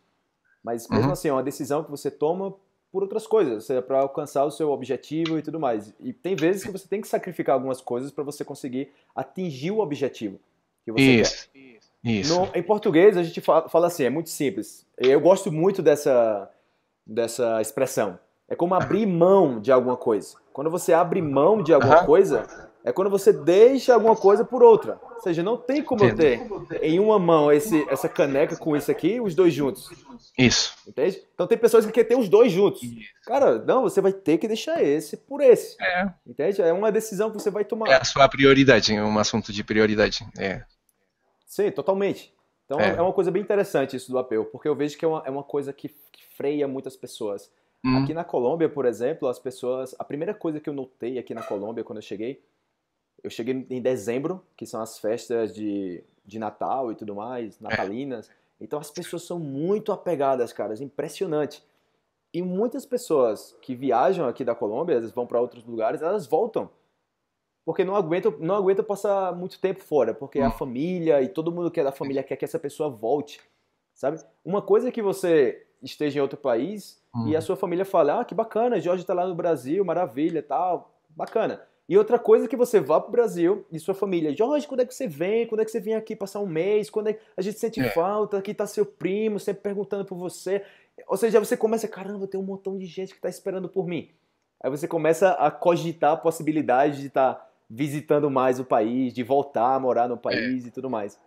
Mas mesmo uh uhum. -huh. assim, é uma decisão que você toma por outras coisas, seja para alcançar o seu objetivo e tudo mais. E tem vezes que você tem que sacrificar algumas coisas para você conseguir atingir o objetivo que você Isso. quer. Isso. No, em português a gente fala, fala, assim, é muito simples. Eu gosto muito dessa, dessa expressão. É como abrir mão de alguma coisa. Quando você abre mão de alguma uhum. coisa, é quando você deixa alguma coisa por outra. Ou seja, não tem como Entendo. eu ter em uma mão esse, essa caneca com isso aqui os dois juntos. Isso. Entende? Então tem pessoas que querem ter os dois juntos. Cara, não, você vai ter que deixar esse por esse. É. Entende? É uma decisão que você vai tomar. É a sua prioridade, é um assunto de prioridade. É. Sim, totalmente. Então é. é, uma coisa bem interessante isso do apego, porque eu vejo que é uma, é uma coisa que, que freia muitas pessoas. Hum. Aqui na Colômbia, por exemplo, as pessoas. A primeira coisa que eu notei aqui na Colômbia quando eu cheguei, eu cheguei em dezembro, que são as festas de, de Natal e tudo mais, é. natalinas. É. Então as pessoas são muito apegadas, cara, é impressionante. E muitas pessoas que viajam aqui da Colômbia, elas vão para outros lugares, elas voltam porque não aguenta, não aguenta passar muito tempo fora, porque a hum. família e todo mundo que é da família quer que essa pessoa volte, sabe? Uma coisa é que você esteja em outro país e a hum. sua família fala, ah, que bacana, Jorge está lá no Brasil, maravilha, tal, bacana. E outra coisa é que você vá para o Brasil e sua família, Jorge, quando é que você vem? Quando é que você vem aqui passar um mês? Quando é que... a gente sente é. falta? Aqui está seu primo sempre perguntando por você. Ou seja, você começa, caramba, tem um montão de gente que está esperando por mim. Aí você começa a cogitar a possibilidade de estar tá visitando mais o país, de voltar a morar no é. país é. e tudo mais.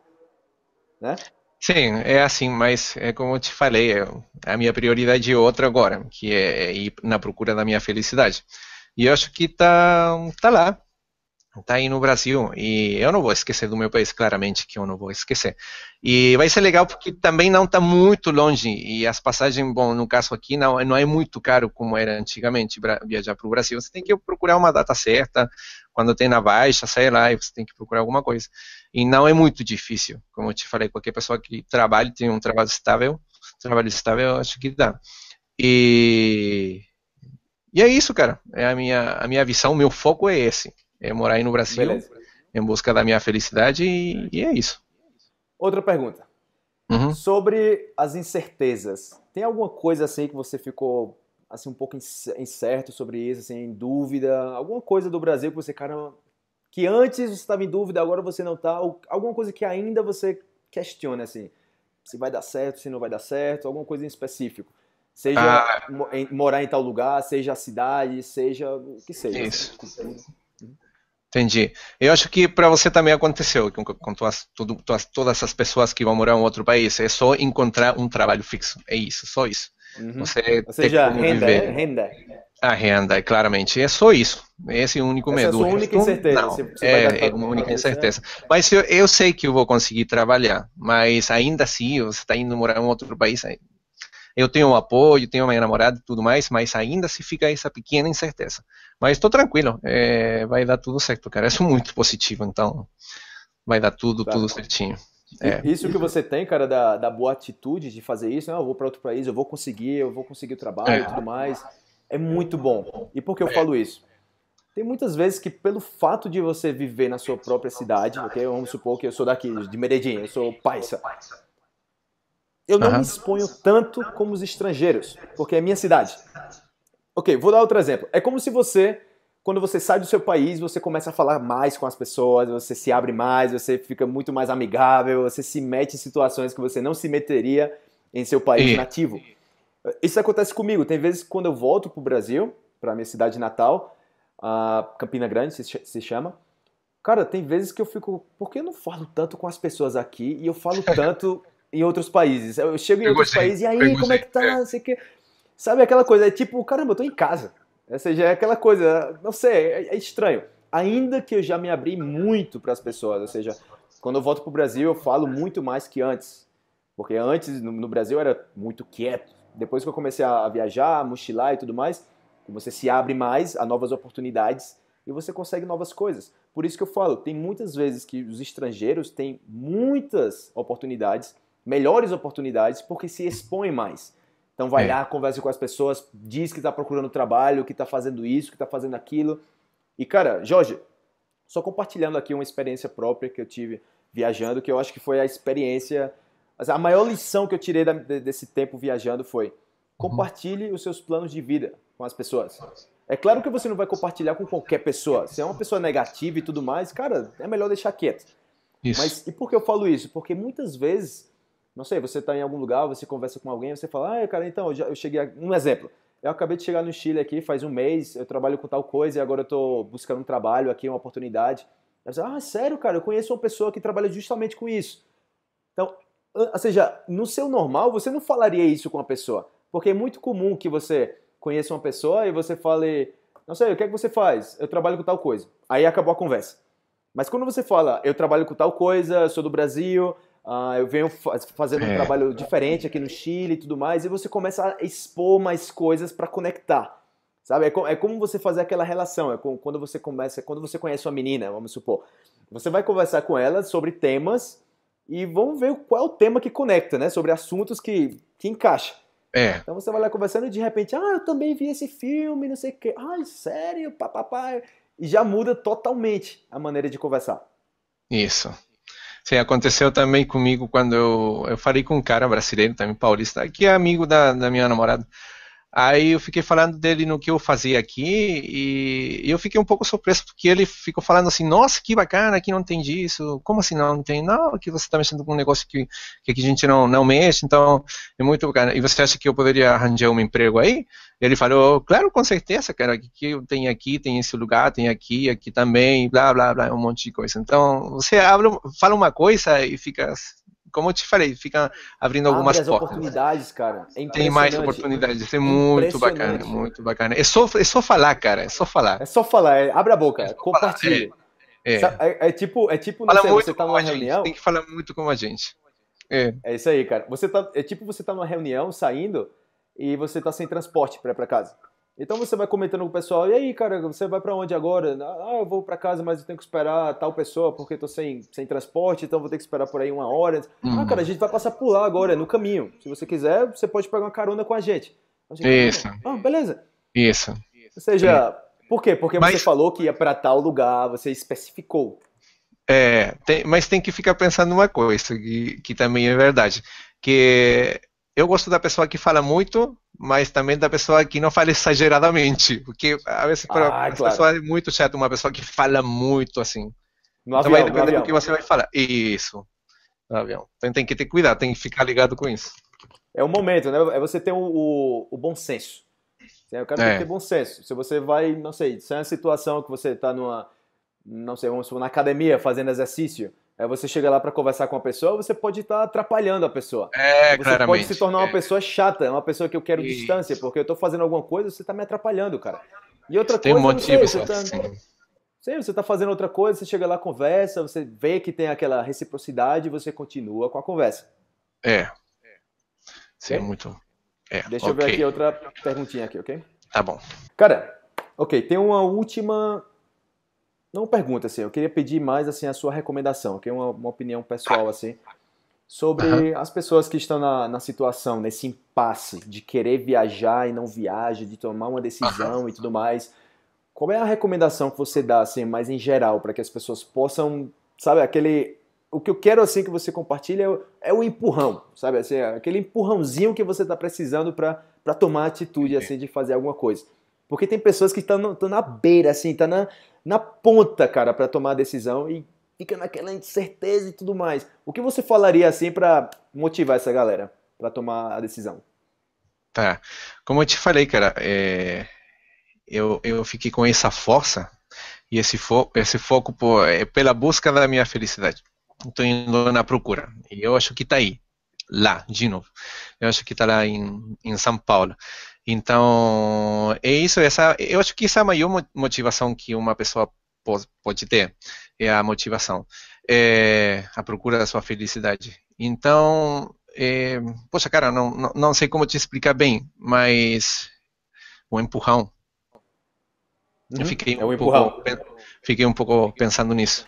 Né? Sim, é assim, mas é como eu te falei, eu, é a minha prioridade é outra agora, que é, ir na procura da minha felicidade. E eu acho que tá, tá lá, tá aí no Brasil. E eu não vou esquecer do meu país, claramente que eu não vou esquecer. E vai ser legal porque também não tá muito longe. E as passagens, bom, no caso aqui, não, não é muito caro como era antigamente viajar para o Brasil. Você tem que procurar uma data certa, quando tem na baixa, sai lá e você tem que procurar alguma coisa. E não é muito difícil, como eu te falei, qualquer pessoa que trabalhe, tem um trabalho estável, trabalho estável, acho que dá. E, e é isso, cara. É a minha, a minha visão, meu foco é esse. É morar aí no Brasil, Beleza. em busca da minha felicidade e, e é isso. Outra pergunta. Uhum. Sobre as incertezas. Tem alguma coisa assim que você ficou assim um pouco incerto sobre isso, assim, em dúvida, alguma coisa do Brasil que você, cara, que antes você estava em dúvida, agora você não está, alguma coisa que ainda você questiona assim, se vai dar certo, se não vai dar certo, alguma coisa em específico. Seja ah, morar em tal lugar, seja a cidade, seja o que seja. Isso. Entendi. Eu acho que para você também aconteceu com, com tuas, tudo, tuas, todas essas pessoas que vão morar em outro país. É só encontrar um trabalho fixo. É isso, só isso. Uhum. Você Ou seja, renda, viver. Né? renda. A renda, é, claramente. É só isso. Esse é único medo. é a sua única incerteza. Não, você é, é uma única né? incerteza. Né? Mas eu, eu, sei que eu vou conseguir trabalhar, mas ainda assim, você está indo morar em outro país. Eu tenho um apoio, tenho minha namorada e tudo mais, mas ainda se fica essa pequena incerteza. Mas estou tranquilo, é, vai dar tudo certo, cara. Eu sou muito positivo, então vai dar tudo, tá. tudo certinho. É. Isso que você tem, cara, da, da boa atitude de fazer isso, não? Né? eu vou para outro país, eu vou conseguir, eu vou conseguir o trabalho é. e tudo mais, é muito bom. E por que eu é. falo isso? Tem muitas vezes que pelo fato de você viver na sua própria cidade, ok? Vamos supor que eu sou daqui, de Medellín, eu sou paisa. Eu não uhum. me exponho tanto como os estrangeiros, porque é minha cidade. Ok, vou dar outro exemplo. É como se você quando você sai do seu país, você começa a falar mais com as pessoas, você se abre mais, você fica muito mais amigável, você se mete em situações que você não se meteria em seu país é. nativo. Isso acontece comigo. Tem vezes que quando eu volto para o Brasil, para minha cidade natal, Campina Grande se, chama. Cara, tem vezes que eu fico, por que eu não falo tanto com as pessoas aqui e eu falo tanto em outros países? Eu chego em eu outros gostei, países e aí, como é que tá? É. Sabe aquela coisa? É tipo, caramba, eu tô em casa ou seja, é aquela coisa, não sei, é, é, estranho. Ainda que eu já me abri muito para as pessoas, ou seja, quando eu volto para o Brasil eu falo muito mais que antes. Porque antes no, no Brasil era muito quieto. Depois que eu comecei a viajar, a mochilar e tudo mais, você se abre mais a novas oportunidades e você consegue novas coisas. Por isso que eu falo, tem muitas vezes que os estrangeiros têm muitas oportunidades, melhores oportunidades, porque se expõem mais. Então vai é. lá, conversa com as pessoas, diz que está procurando trabalho, que está fazendo isso, que está fazendo aquilo. E cara, Jorge, só compartilhando aqui uma experiência própria que eu tive viajando, que eu acho que foi a experiência, assim, a maior lição que eu tirei da, desse tempo viajando foi uhum. compartilhe os seus planos de vida com as pessoas. É claro que você não vai compartilhar com qualquer pessoa. Se é uma pessoa negativa e tudo mais, cara, é melhor deixar quieto. Isso. Mas e por que eu falo isso? Porque muitas vezes não sei, você está em algum lugar, você conversa com alguém, você fala, ah, cara, então, eu, já, eu cheguei. A... Um exemplo. Eu acabei de chegar no Chile aqui faz um mês, eu trabalho com tal coisa e agora eu estou buscando um trabalho aqui, uma oportunidade. Eu falo, ah, sério, cara, eu conheço uma pessoa que trabalha justamente com isso. Então, ou seja, no seu normal, você não falaria isso com a pessoa. Porque é muito comum que você conheça uma pessoa e você fale, não sei, o que é que você faz? Eu trabalho com tal coisa. Aí acabou a conversa. Mas quando você fala, eu trabalho com tal coisa, sou do Brasil, Uh, eu venho fazendo um é. trabalho diferente aqui no Chile e tudo mais, e você começa a expor mais coisas para conectar. Sabe? É, é, como você fazer aquela relação. É quando você começa, é quando você conhece uma menina, vamos supor. Você vai conversar com ela sobre temas e vamos ver qual é o tema que conecta, né? Sobre assuntos que, que encaixa. É. Então você vai lá conversando e de repente, ah, eu também vi esse filme, não sei o quê. Ah, sério, papapá. E já muda totalmente a maneira de conversar. Isso. Sim, aconteceu também comigo quando eu, eu falei com um cara brasileiro, também paulista, que é amigo da, da minha namorada. Aí eu fiquei falando dele no que eu fazia aqui e eu fiquei um pouco surpreso porque ele ficou falando assim: nossa, que bacana, aqui não tem disso, como assim não tem? Não, que você está mexendo com um negócio que, que a gente não, não mexe, então é muito bacana. E você acha que eu poderia arranjar um emprego aí? Ele falou: claro, com certeza, cara, que eu tenho aqui, tem esse lugar, tem aqui, aqui também, blá, blá, blá, um monte de coisa. Então você abre, fala uma coisa e fica como eu te falei, fica abrindo algumas Tem portas. oportunidades, cara. É tem mais oportunidades. Isso é muito bacana, muito bacana. É só, é só falar, cara. É só falar. É só falar. É, abre a boca, é compartilha. É, é. é. é, tipo, é tipo sei, você tá numa reunião. Gente. Tem que falar muito com a gente. É. é isso aí, cara. Você tá, é tipo você tá numa reunião saindo e você tá sem transporte para ir pra casa. Então você vai comentando com o pessoal, e aí, cara, você vai para onde agora? Ah, eu vou para casa, mas eu tenho que esperar tal pessoa porque tô sem, sem transporte, então vou ter que esperar por aí uma hora. Ah, uhum. Ah, cara, a gente vai passar por lá agora, é no caminho. Se você quiser, você pode pegar uma carona com a gente. A gente Isso. Ah, beleza. Isso. Ou seja, é. por quê? Porque mas... você falou que ia para tal lugar, você especificou. É, tem, mas tem que ficar pensando numa coisa, que, que também é verdade, que eu gosto da pessoa que fala muito, mas também da pessoa que não fala exageradamente, porque às vezes ah, para claro. pessoa é muito chata, uma pessoa que fala muito assim. No então avião, vai depender do que você vai falar. Isso, no avião. Então tem que ter cuidado, tem que ficar ligado com isso. É o momento, né? É você ter o, o, o bom senso. Eu quero é. ter bom senso. Se você vai, não sei, se é uma situação que você está numa, não sei, vamos supor, na academia fazendo exercício, é você chega lá para conversar com a pessoa, você pode estar tá atrapalhando a pessoa. É, você claramente. pode se tornar uma é. pessoa chata, uma pessoa que eu quero Isso. distância, porque eu estou fazendo alguma coisa, você está me atrapalhando, cara. E outra Isso coisa, tem um motivo, sei, você está assim. você tá fazendo outra coisa, você chega lá, conversa, você vê que tem aquela reciprocidade e você continua com a conversa. É. Sim, muito. É, Deixa okay. eu ver aqui outra perguntinha aqui, ok? Tá bom. Cara, ok, tem uma última não pergunta assim, eu queria pedir mais assim a sua recomendação, que é uma, uma opinião pessoal assim, sobre as pessoas que estão na, na situação, nesse impasse de querer viajar e não viaja, de tomar uma decisão e tudo mais. Qual é a recomendação que você dá assim, mais em geral, para que as pessoas possam, sabe, aquele o que eu quero assim que você compartilhe é o, é o empurrão, sabe, assim, aquele empurrãozinho que você está precisando para tomar a atitude assim de fazer alguma coisa. Porque tem pessoas que estão na beira, assim, estão na, na ponta, cara, para tomar a decisão e fica naquela incerteza e tudo mais. O que você falaria, assim, para motivar essa galera para tomar a decisão? Tá. Como eu te falei, cara, é... eu, eu fiquei com essa força e esse, fo esse foco por, é pela busca da minha felicidade. Estou indo na procura. E eu acho que está aí. Lá, de novo. Eu acho que está lá em, em São Paulo. Então, é isso. Essa, eu acho que essa é a maior motivação que uma pessoa pode ter, é a motivação, é a procura da sua felicidade. Então, é, poxa, cara, não, não, não sei como te explicar bem, mas um empurrão. Eu uhum. fiquei é um, um pouco, fiquei um pouco pensando nisso.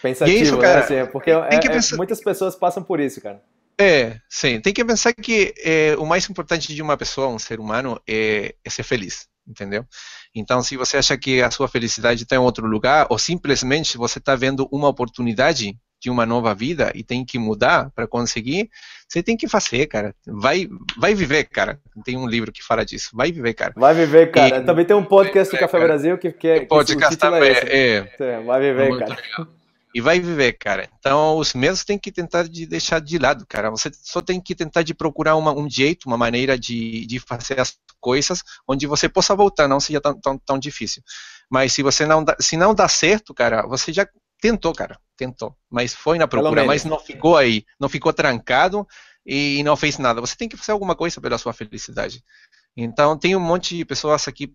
Pensativo, e é isso, né, cara. Né, assim, é porque é, é, pensar... muitas pessoas passam por isso, cara. É, sim. Tem que pensar que é, o mais importante de uma pessoa, um ser humano, é, é ser feliz, entendeu? Então, se você acha que a sua felicidade está em outro lugar, ou simplesmente você está vendo uma oportunidade de uma nova vida e tem que mudar para conseguir, você tem que fazer, cara. Vai, vai viver, cara. Tem um livro que fala disso. Vai viver, cara. Vai viver, cara. E, Também tem um podcast é, do Café cara. Brasil que, quer. Pode é podcast é também é, é, Vai viver, cara. Legal e vai viver, cara. Então, os medos tem que tentar de deixar de lado, cara. Você só tem que tentar de procurar uma, um jeito, uma maneira de, de fazer as coisas onde você possa voltar, não seja tão, tão, tão difícil. Mas se você não dá, se não dá certo, cara, você já tentou, cara, tentou. Mas foi na procura, mas não ficou aí, não ficou trancado e não fez nada. Você tem que fazer alguma coisa pela sua felicidade. Então, tem um monte de pessoas aqui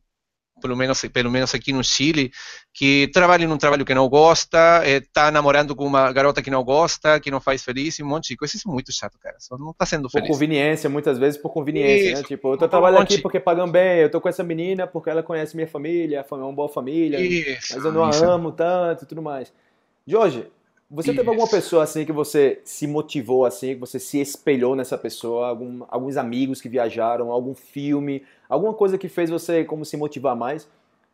pelo menos, pelo menos aqui no Chile, que trabalha num trabalho que não gosta, está eh, é, namorando com uma garota que não gosta, que não faz feliz, um monte de coisa. Isso é muito chato, cara. Só não está sendo feliz. Por conveniência, muitas vezes por conveniência, né? Isso, né? Tipo, eu estou trabalhando aqui porque pagam bem, eu estou com essa menina porque ela conhece minha família, é uma boa família, Isso, mas eu não a amo tanto e tudo mais. Jorge, você Isso. teve alguma pessoa assim que você se motivou assim, que você se espelhou nessa pessoa, algum, alguns amigos que viajaram, algum filme, alguma coisa que fez você como se motivar mais?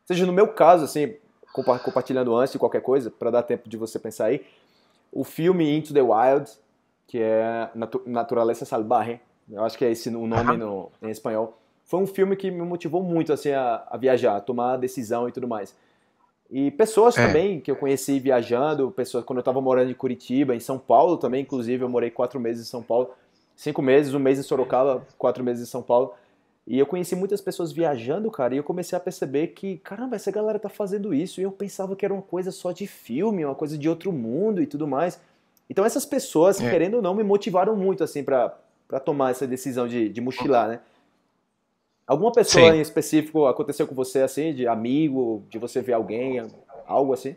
seja no meu caso assim, compartilhando antes de qualquer coisa, para dar tempo de você pensar aí, o filme Into the Wild, que é Naturaleza Salvaje, eu acho que é esse o nome no, em espanhol, foi um filme que me motivou muito assim a, a viajar, a tomar a decisão e tudo mais. E pessoas é. também que eu conheci viajando, pessoas quando eu estava morando em Curitiba, em São Paulo também, inclusive, eu morei quatro meses em São Paulo, cinco meses, um mês em Sorocaba, quatro meses em São Paulo. E eu conheci muitas pessoas viajando, cara, e eu comecei a perceber que, caramba, essa galera tá fazendo isso, e eu pensava que era uma coisa só de filme, uma coisa de outro mundo e tudo mais. Então essas pessoas, é. querendo ou não, me motivaram muito, assim, para tomar essa decisão de, de mochilar, né? Alguma pessoa Sim. em específico aconteceu com você assim, de amigo, de você ver alguém, algo assim?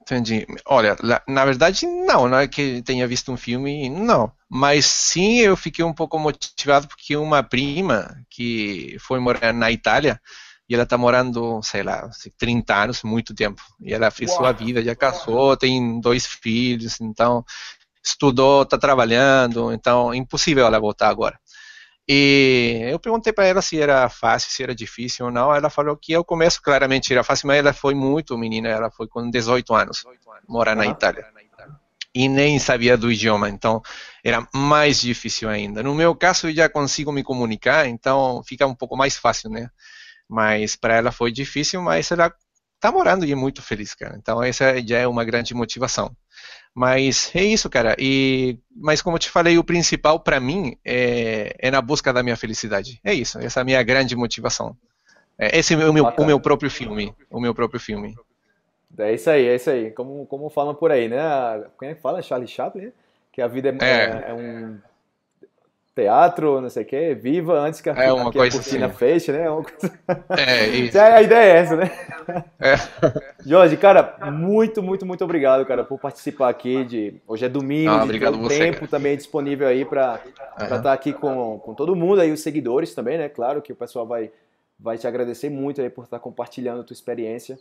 Entendi. Olha, na verdade, não, não é que tenha visto um filme, não. Mas sim, eu fiquei um pouco motivado porque uma prima que foi morar na Itália e ela está morando, sei lá, 30 assim, anos, muito tempo. E ela fez Uau. sua vida, já casou, tem dois filhos, então estudou, está trabalhando, então impossível ela voltar agora. E eu perguntei para ela se era fácil, se era difícil ou não. Ela falou que o começo claramente era fácil, mas ela foi muito menina, ela foi com 18 anos, morar na Itália. E nem sabia do idioma, então era mais difícil ainda. No meu caso, eu já consigo me comunicar, então fica um pouco mais fácil, né? Mas para ela foi difícil, mas ela está morando e é muito feliz, cara. Então essa já é uma grande motivação. Mas é isso, cara. E mas como eu te falei, o principal para mim é, é na busca da minha felicidade. É isso. Essa é a minha grande motivação. É, esse é o meu, o meu próprio filme, o meu próprio filme. É isso aí, é isso aí. Como como falam por aí, né? Quem é que fala? Charlie Chaplin, né? que a vida é, é, é, é um teatro, não sei o quê, viva antes que a, é uma que coisa a cortina assim. feche, né? Uma coisa... É, isso. É, a ideia é essa, né? É. Jorge, cara, muito, muito, muito obrigado, cara, por participar aqui. De... Hoje é domingo, ah, obrigado de você, tempo cara. também disponível aí para estar tá aqui com, com todo mundo aí, os seguidores também, né? Claro que o pessoal vai, vai te agradecer muito aí por estar tá compartilhando a tua experiência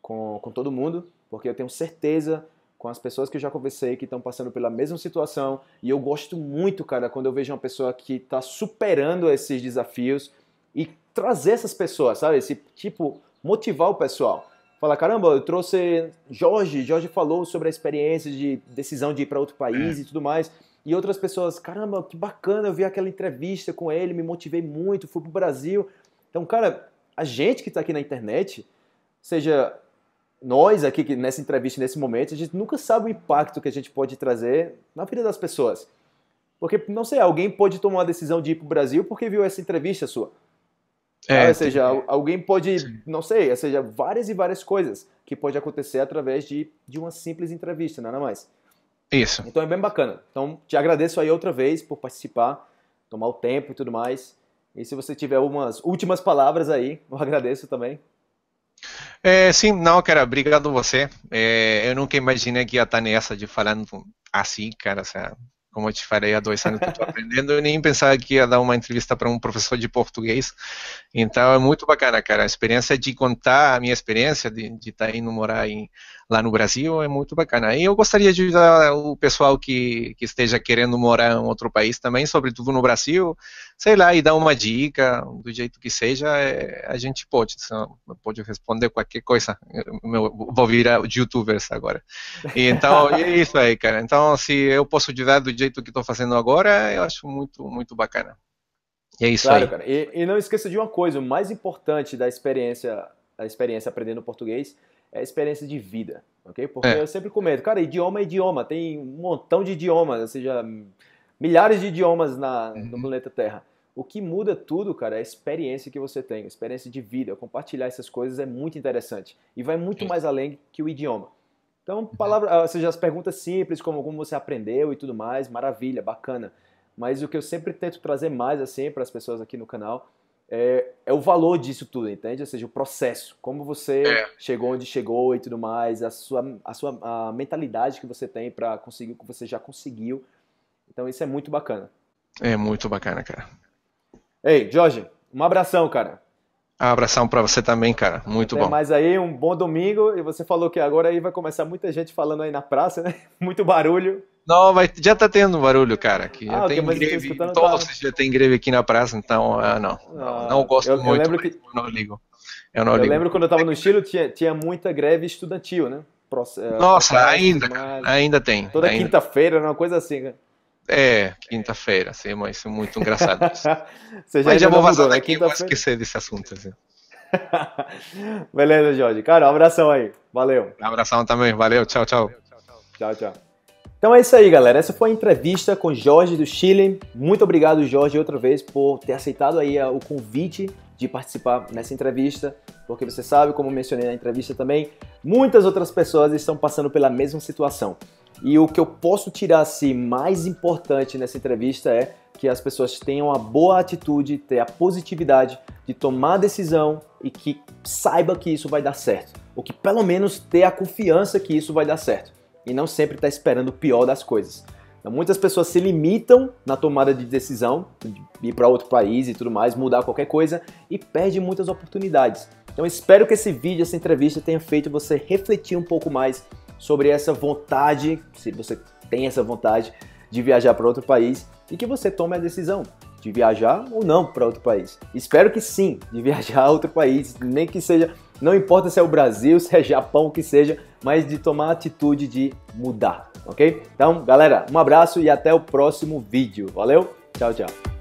com, com todo mundo, porque eu tenho certeza com as pessoas que eu já conversei que estão passando pela mesma situação. E eu gosto muito, cara, quando eu vejo uma pessoa que está superando esses desafios e trazer essas pessoas, sabe? Esse tipo, motivar o pessoal. Falar, caramba, eu trouxe Jorge, Jorge falou sobre a experiência de decisão de ir para outro país e tudo mais. E outras pessoas, caramba, que bacana, eu vi aquela entrevista com ele, me motivei muito, fui pro Brasil. Então, cara, a gente que está aqui na internet, seja nós aqui nessa entrevista, nesse momento, a gente nunca sabe o impacto que a gente pode trazer na vida das pessoas. Porque, não sei, alguém pode tomar a decisão de ir para o Brasil porque viu essa entrevista sua. É, ah, ou seja, alguém pode, Sim. não sei, ou seja, várias e várias coisas que pode acontecer através de, de uma simples entrevista, nada mais. Isso. Então é bem bacana. Então te agradeço aí outra vez por participar, tomar o tempo e tudo mais. E se você tiver umas últimas palavras aí, eu agradeço também. É, sim, não, cara, obrigado você. É, eu nunca imaginei que ia estar nessa de falando assim, cara, sabe? Assim, como eu te falei há dois anos que estou aprendendo, eu nem pensava que ia dar uma entrevista para um professor de português. Então é muito bacana, cara. A experiência de contar a minha experiência de estar tá indo morar em lá no Brasil é muito bacana. E eu gostaria de ajudar o pessoal que, que esteja querendo morar em outro país também, sobretudo no Brasil, sei lá, e dar uma dica, do jeito que seja, é, a gente pode, pode responder qualquer coisa. Eu vou virar youtubers agora. E, então, é isso aí, cara. Então, se eu posso ajudar do jeito que estou fazendo agora, eu acho muito, muito bacana. E é isso claro, aí. Cara. E, e não esqueça de uma coisa, o mais importante da experiência, da experiência aprendendo português é, experiência de vida, ok? Porque é. eu sempre comento, cara, idioma é idioma, tem um montão de idiomas, ou seja, milhares de idiomas na, uhum. no planeta Terra. O que muda tudo, cara, é a experiência que você tem, a experiência de vida. Compartilhar essas coisas é muito interessante e vai muito mais além que o idioma. Então, uhum. palavra, ou seja, as perguntas simples, como como você aprendeu e tudo mais, maravilha, bacana. Mas o que eu sempre tento trazer mais assim para as pessoas aqui no canal é, é, o valor disso tudo, entende? Ou seja, o processo, como você é. chegou onde chegou e tudo mais, a sua, a sua a mentalidade que você tem para conseguir o que você já conseguiu. Então isso é muito bacana. É muito bacana, cara. Ei, Jorge, um abração, cara. abração para você também, cara. Muito Até bom. Mas aí um bom domingo e você falou que agora aí vai começar muita gente falando aí na praça, né? Muito barulho. Não, vai, já tá tendo barulho, cara. Que ah, já tem greve. Todos tá... já tem greve aqui na praça, então ah, não, ah, não. gosto eu, muito. Eu lembro que... não ligo. Eu, não eu ligo. lembro quando eu tava no Chile, tinha, tinha muita greve estudantil, né? Pro, eh, Nossa, ainda, mas... ainda tem. Toda quinta-feira, né, uma coisa assim, cara. Né? É, quinta-feira, sim, mas isso é muito engraçado. Você já mas já vou vazar né? daqui, vou esquecer desse assunto. Assim. Beleza, Jorge. Cara, um abração aí. Valeu. Um abração também. Valeu. Tchau, tchau. Tchau, tchau. tchau. Então é isso aí, galera. Essa foi a entrevista com Jorge do Chile. Muito obrigado, Jorge, outra vez por ter aceitado aí ah, o convite de participar nessa entrevista, porque você sabe, como mencionei na entrevista também, muitas outras pessoas estão passando pela mesma situação. E o que eu posso tirar assim mais importante nessa entrevista é que as pessoas tenham a boa atitude, ter a positividade de tomar decisão e que saiba que isso vai dar certo, ou que pelo menos ter a confiança que isso vai dar certo e não sempre está esperando o pior das coisas. Então, muitas pessoas se limitam na tomada de decisão, de ir para outro país e tudo mais, mudar qualquer coisa e perde muitas oportunidades. Então espero que esse vídeo, essa entrevista tenha feito você refletir um pouco mais sobre essa vontade, se você tem essa vontade de viajar para outro país e que você tome a decisão de viajar ou não para outro país. Espero que sim, de viajar a outro país, nem que seja não importa se é o Brasil, se é Japão, o que seja, mas de tomar a atitude de mudar, ok? Então, galera, um abraço e até o próximo vídeo. Valeu, tchau, tchau.